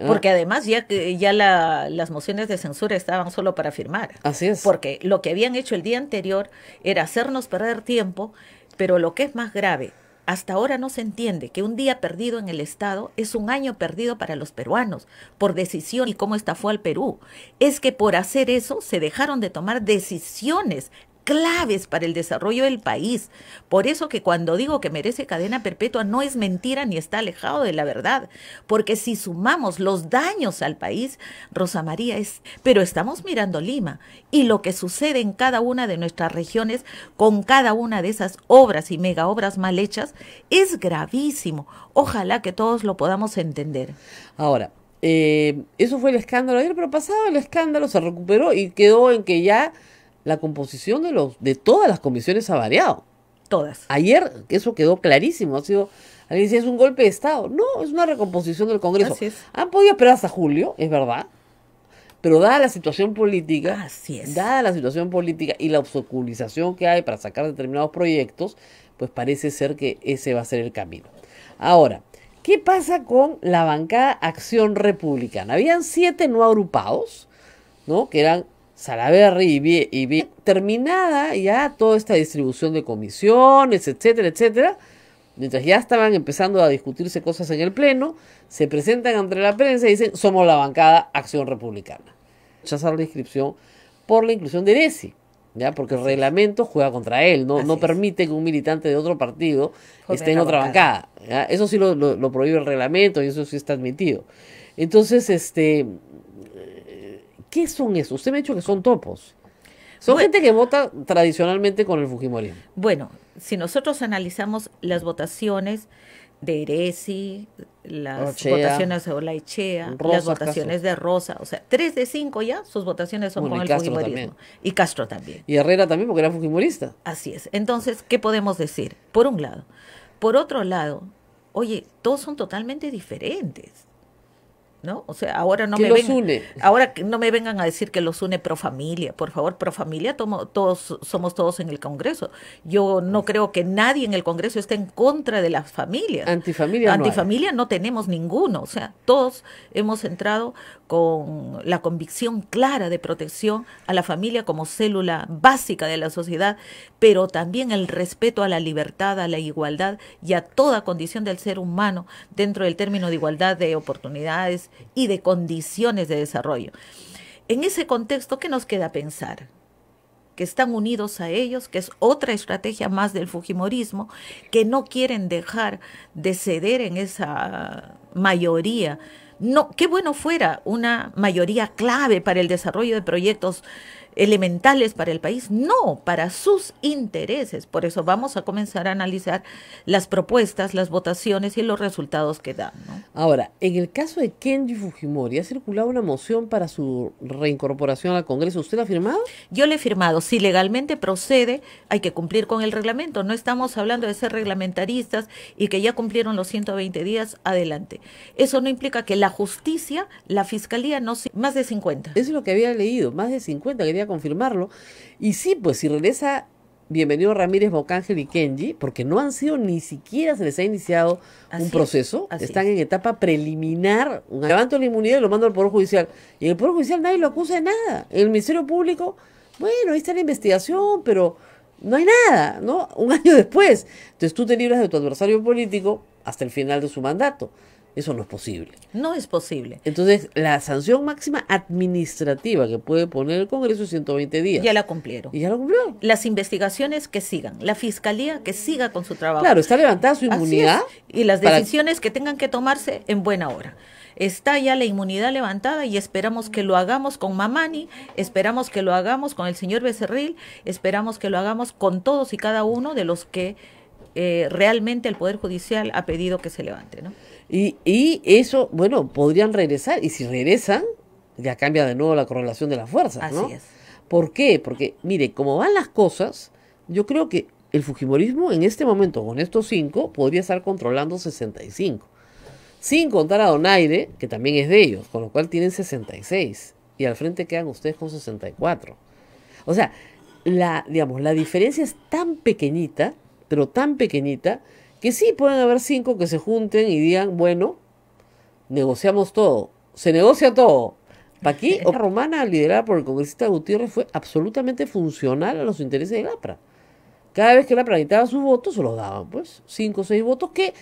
Ah. Porque además ya, ya la, las mociones de censura estaban solo para firmar. Así es. Porque lo que habían hecho el día anterior era hacernos perder tiempo, pero lo que es más grave, hasta ahora no se entiende que un día perdido en el Estado es un año perdido para los peruanos por decisión y cómo fue al Perú. Es que por hacer eso se dejaron de tomar decisiones claves para el desarrollo del país. Por eso que cuando digo que merece cadena perpetua no es mentira ni está alejado de la verdad, porque si sumamos los daños al país, Rosa María es, pero estamos mirando Lima y lo que sucede en cada una de nuestras regiones con cada una de esas obras y mega obras mal hechas es gravísimo. Ojalá que todos lo podamos entender. Ahora, eh, eso fue el escándalo ayer, pero pasado el escándalo se recuperó y quedó en que ya la composición de, los, de todas las comisiones ha variado. Todas. Ayer eso quedó clarísimo. Ha sido, alguien dice, es un golpe de Estado. No, es una recomposición del Congreso. Han podido esperar hasta julio, es verdad. Pero dada la situación política, Así es. dada la situación política y la obstaculización que hay para sacar determinados proyectos, pues parece ser que ese va a ser el camino. Ahora, ¿qué pasa con la bancada Acción Republicana? Habían siete no agrupados, ¿no? Que eran Salaberry y bien, y terminada ya toda esta distribución de comisiones, etcétera, etcétera, mientras ya estaban empezando a discutirse cosas en el Pleno, se presentan ante la prensa y dicen, somos la bancada Acción Republicana. Rechazar la inscripción por la inclusión de Desi, ¿ya? porque el reglamento juega contra él, no, no permite que un militante de otro partido esté en otra bancada. Eso sí lo prohíbe el reglamento y eso sí está admitido. Entonces, este, ¿Qué son esos? Usted me ha dicho que son topos. Son gente que vota tradicionalmente con el Fujimorismo. Bueno, si nosotros analizamos las votaciones de Eresi, las votaciones de Olaichea, las votaciones de Rosa, o sea, tres de cinco ya, sus votaciones son con el Fujimorismo. Y Castro también. Y Herrera también, porque era Fujimorista. Así es. Entonces, ¿qué podemos decir? Por un lado. Por otro lado, oye, todos son totalmente diferentes. ¿no? O sea, ahora no me vengan, une? ahora no me vengan a decir que los une pro familia, por favor, pro familia, tomo, todos somos todos en el Congreso. Yo no creo que nadie en el Congreso esté en contra de las familias. Antifamilia. Antifamilia no tenemos ninguno, o sea, todos hemos entrado con la convicción clara de protección a la familia como célula básica de la sociedad, pero también el respeto a la libertad, a la igualdad y a toda condición del ser humano dentro del término de igualdad de oportunidades y de condiciones de desarrollo. En ese contexto, ¿qué nos queda pensar? que están unidos a ellos, que es otra estrategia más del Fujimorismo, que no quieren dejar de ceder en esa mayoría. No, qué bueno fuera una mayoría clave para el desarrollo de proyectos elementales para el país, no, para sus intereses. Por eso vamos a comenzar a analizar las propuestas, las votaciones y los resultados que dan. Ahora, en el caso de Kenji Fujimori, ha circulado una moción para su reincorporación al Congreso. ¿Usted la ha firmado? Yo la he firmado. Si legalmente procede, hay que cumplir con el reglamento. No estamos hablando de ser reglamentaristas y que ya cumplieron los 120 días adelante. Eso no implica que la justicia, la fiscalía, no... Más de 50. Eso es lo que había leído, más de 50 que confirmarlo. Y sí, pues si regresa Bienvenido Ramírez, Bocángel y Kenji, porque no han sido ni siquiera se les ha iniciado un proceso, están en etapa preliminar, levanto la inmunidad y lo mando al Poder Judicial. Y en el Poder Judicial nadie lo acusa de nada. En el Ministerio Público, bueno, ahí está la investigación, pero no hay nada, ¿no? Un año después. Entonces tú te libras de tu adversario político hasta el final de su mandato. Eso no es posible. No es posible. Entonces, la sanción máxima administrativa que puede poner el Congreso es 120 días. Ya la cumplieron. Y ya la cumplieron. Las investigaciones que sigan, la fiscalía que siga con su trabajo. Claro, está levantada su inmunidad. Y las decisiones que tengan que tomarse en buena hora está ya la inmunidad levantada y esperamos que lo hagamos con Mamani, esperamos que lo hagamos con el señor Becerril, esperamos que lo hagamos con todos y cada uno de los que eh, realmente el Poder Judicial ha pedido que se levante, ¿no? Y, y eso, bueno, podrían regresar. Y si regresan, ya cambia de nuevo la correlación de las fuerzas. Así es. ¿Por qué? Porque, mire, como van las cosas, yo creo que el Fujimorismo en este momento, con estos cinco, podría estar controlando 65. Sin contar a Donaire, que también es de ellos, con lo cual tienen 66. Y al frente quedan ustedes con 64. O sea, la, digamos, la diferencia es tan pequeñita, pero tan pequeñita, que sí pueden haber cinco que se junten y digan, bueno, negociamos todo. Se negocia todo. Paquí, o romana liderada por el congresista Gutiérrez, fue absolutamente funcional a los intereses de Lapra. Cada vez que Lapra necesitaba sus votos, se los daban, pues, cinco o seis votos que,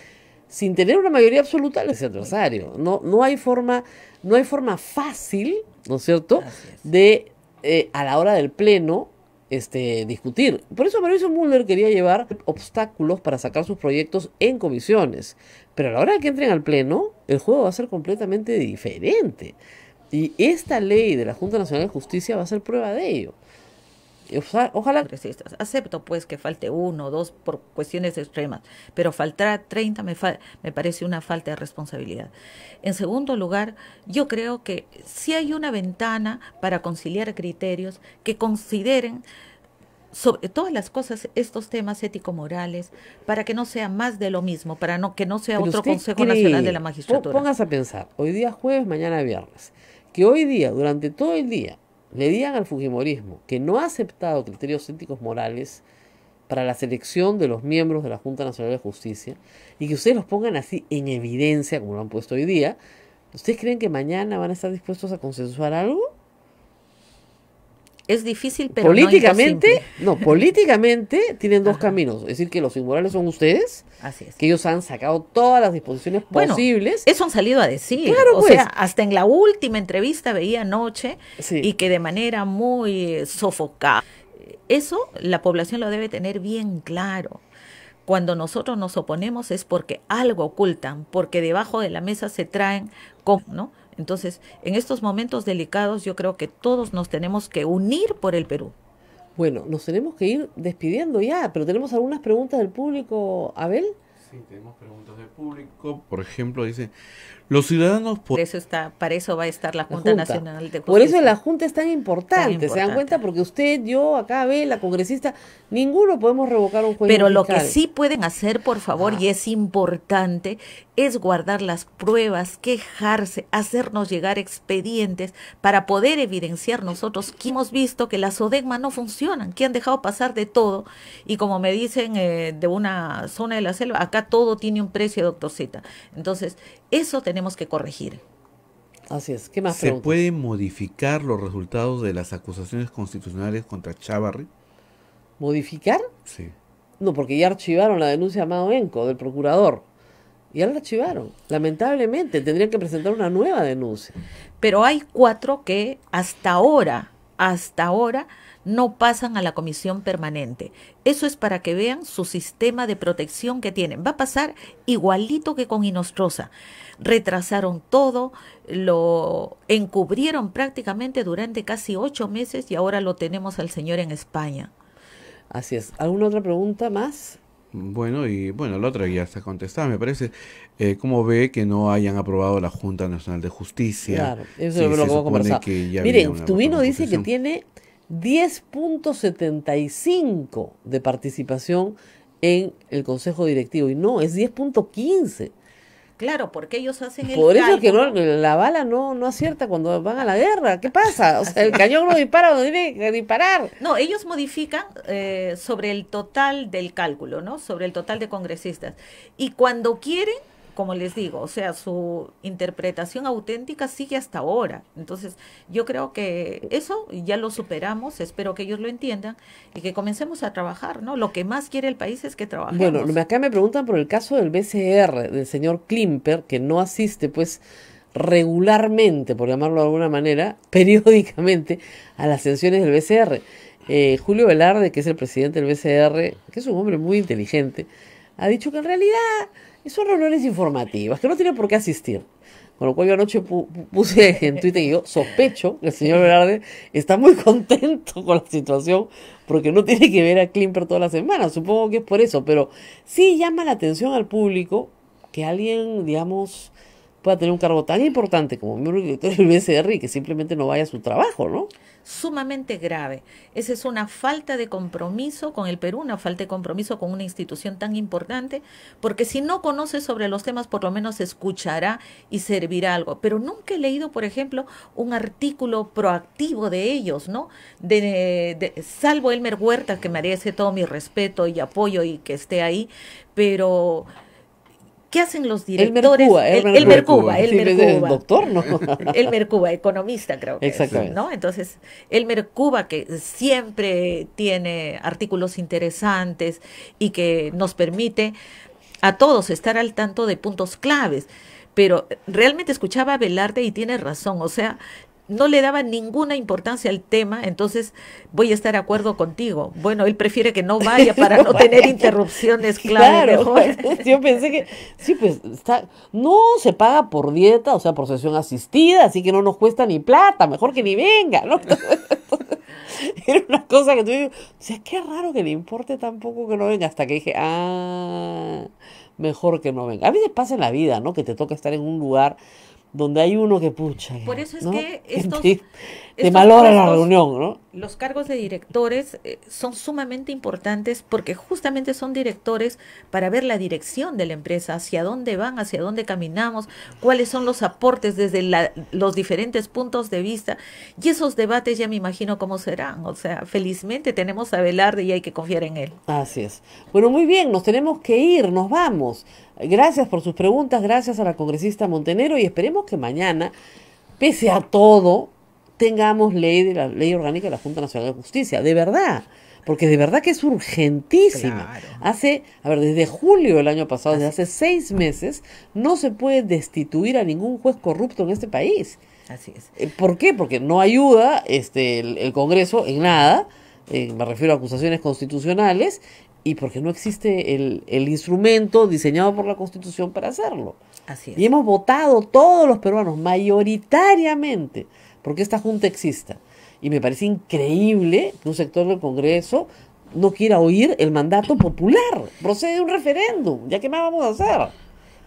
sin tener una mayoría absoluta, les adversario. No, no, hay forma, no hay forma fácil, ¿no es cierto?, de eh, a la hora del pleno este, discutir. Por eso Mauricio Muller quería llevar obstáculos para sacar sus proyectos en comisiones. Pero a la hora de que entren al Pleno, el juego va a ser completamente diferente. Y esta ley de la Junta Nacional de Justicia va a ser prueba de ello ojalá Acepto pues que falte uno o dos por cuestiones extremas, pero faltar 30 me, me parece una falta de responsabilidad. En segundo lugar, yo creo que si hay una ventana para conciliar criterios que consideren sobre todas las cosas estos temas ético-morales para que no sea más de lo mismo, para que no sea otro Consejo Nacional de la Magistratura. pongas a pensar, hoy día jueves, mañana viernes, que hoy día, durante todo el día, le digan al Fujimorismo que no ha aceptado criterios éticos morales para la selección de los miembros de la Junta Nacional de Justicia y que ustedes los pongan así en evidencia como lo han puesto hoy día, ¿ustedes creen que mañana van a estar dispuestos a consensuar algo? Es difícil, pero políticamente, no, políticamente tienen dos caminos, es decir que los inmorales son ustedes Así es. Que ellos han sacado todas las disposiciones posibles. Eso han salido a decir. o pues. sea, hasta en la última entrevista veía anoche y que de manera muy eh, sofocada. Eso la población lo debe tener bien claro. Cuando nosotros nos oponemos es porque algo ocultan, porque debajo de la mesa se traen, ¿no? Entonces, en estos momentos delicados yo creo que todos nos tenemos que unir por el Perú. Bueno, nos tenemos que ir despidiendo ya, pero tenemos algunas preguntas del público, Abel. Sí, tenemos preguntas del público. Por ejemplo, dice, los ciudadanos por eso está, para eso va a estar la Junta, Nacional de Justicia. Por eso la Junta es tan importante, se dan cuenta porque usted, yo, acá ve la congresista, ninguno podemos revocar un Pero lo que sí pueden hacer, por favor, ah. y es importante, es guardar las pruebas, quejarse, hacernos llegar expedientes para poder evidenciar nosotros que hemos visto que las odegmas no funcionan, que han dejado pasar de todo y como me dicen eh, de una zona de la selva, acá todo tiene un precio, doctorcita. Entonces, eso tenemos que corregir. Así es. ¿Qué más ¿Se pueden modificar los resultados de las acusaciones constitucionales contra Chavarri? ¿Modificar? Sí. No, porque ya archivaron la denuncia a Amado Enco, del procurador. Ya la archivaron. Lamentablemente, tendrían que presentar una nueva denuncia. Pero hay cuatro que hasta ahora, hasta ahora, no pasan a la comisión permanente. Eso es para que vean su sistema de protección que tienen. Va a pasar igualito que con Inostrosa. Retrasaron todo, lo encubrieron prácticamente durante casi ocho meses y ahora lo tenemos al señor en España. Así es. ¿Alguna otra pregunta más? Bueno, y bueno, la otra ya está contestada, me parece. Eh, ¿Cómo ve que no hayan aprobado la Junta Nacional de Justicia? Claro, eso lo que vamos a conversar. Miren, Tubino dice que tiene 10.75 de participación en el Consejo Directivo. Y no, es 10.15. Claro, porque ellos hacen el Por eso que la bala no, no acierta cuando van a la guerra. ¿Qué ah, pasa? el cañón no dispara no tiene que disparar. No, ellos modifican eh, sobre el total del cálculo, ¿no? Sobre el total de congresistas. Y cuando quieren, como les digo, o sea, su interpretación auténtica sigue hasta ahora. Entonces, yo creo que eso ya lo superamos, espero que ellos lo entiendan y que comencemos a trabajar, ¿no? Lo que más quiere el país es que trabajemos. Bueno, acá me preguntan por el caso del BCR, del señor Klimper, que no asiste, pues regularmente, por llamarlo de alguna manera, periódicamente, a las sesiones del BCR. Eh, Julio Velarde, que es el presidente del BCR, que es un hombre muy inteligente, ha dicho que en realidad y son reuniones informativas que no tienen por qué asistir. Con lo cual yo anoche puse en Twitter y yo sospecho que el señor Velarde está muy contento con la situación porque no tiene que ver a Klimper toda la semana. Supongo que es por eso, pero sí llama la atención al público que alguien, digamos, pueda tener un cargo tan importante como miembro director del BCR y que simplemente no vaya a su trabajo, ¿no? sumamente grave. Esa es una falta de compromiso con el Perú, una falta de compromiso con una institución tan importante, porque si no conoce sobre los temas, por lo menos escuchará y servirá algo. Pero nunca he leído, por ejemplo, un artículo proactivo de ellos, ¿no? De, salvo Elmer Huerta, que merece todo mi respeto y apoyo y que esté ahí, pero ¿Qué hacen los directores? El Mercuba, el, Mercuba, doctor, el Mercuba, economista creo que Exactamente. ¿no? Entonces, el Mercuba que siempre tiene artículos interesantes y que nos permite a todos estar al tanto de puntos claves pero realmente escuchaba a Velarde y tiene razón, o sea, no le daba ninguna importancia al tema, entonces voy a estar de acuerdo contigo. Bueno, él prefiere que no vaya para no, tener interrupciones, claro. claro yo pensé que, sí, pues está, no se paga por dieta, o sea, por sesión asistida, así que no nos cuesta ni plata, mejor que ni venga, ¿no? era una cosa que tú dices, o sea, qué raro que le importe tampoco que no venga, hasta que dije, ah, mejor que no venga. A veces pasa en la vida, ¿no? Que te toca estar en un lugar donde hay uno que pucha. Por eso es que estos... Te, malora la reunión, ¿no? Los cargos de directores eh, son sumamente importantes porque justamente son directores para ver la dirección de la empresa, hacia dónde van, hacia dónde caminamos, cuáles son los aportes desde los diferentes puntos de vista. Y esos debates ya me imagino cómo serán. O sea, felizmente tenemos a Velarde y hay que confiar en él. Así es. Bueno, muy bien, nos tenemos que ir, nos vamos. Gracias por sus preguntas, gracias a la congresista Montenero y esperemos que mañana, pese a todo, tengamos ley de la ley orgánica de la Junta Nacional de Justicia, de verdad, porque de verdad que es urgentísima. Hace, a ver, desde julio del año pasado, desde hace seis meses, no se puede destituir a ningún juez corrupto en este país. Así es. Eh, ¿Por qué? Porque no ayuda este el, Congreso en nada. Eh, me refiero a acusaciones constitucionales, y porque no existe el, instrumento diseñado por la Constitución para hacerlo. Así es. Y hemos votado todos los peruanos, mayoritariamente, porque esta Junta exista. Y me parece increíble que un sector del Congreso no quiera oír el mandato popular. Procede un referéndum. ¿Ya qué más vamos a hacer?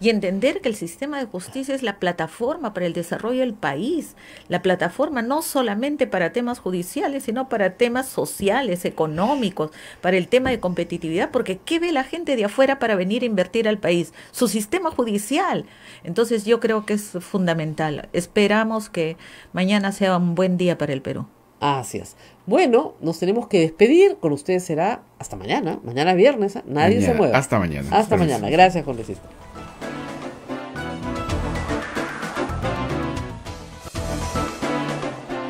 y entender que el sistema de justicia es la plataforma para el desarrollo del país, la plataforma no solamente para temas judiciales, sino para temas sociales, económicos, para el tema de competitividad, porque ¿qué ve la gente de afuera para venir a invertir al país? Su sistema judicial. Entonces yo creo que es fundamental. Esperamos que mañana sea un buen día para el Perú. Así es. Bueno, nos tenemos que despedir. Con ustedes será hasta mañana. Mañana viernes. ¿eh? Nadie se mueve. Hasta mañana. Hasta mañana. Gracias, congresista.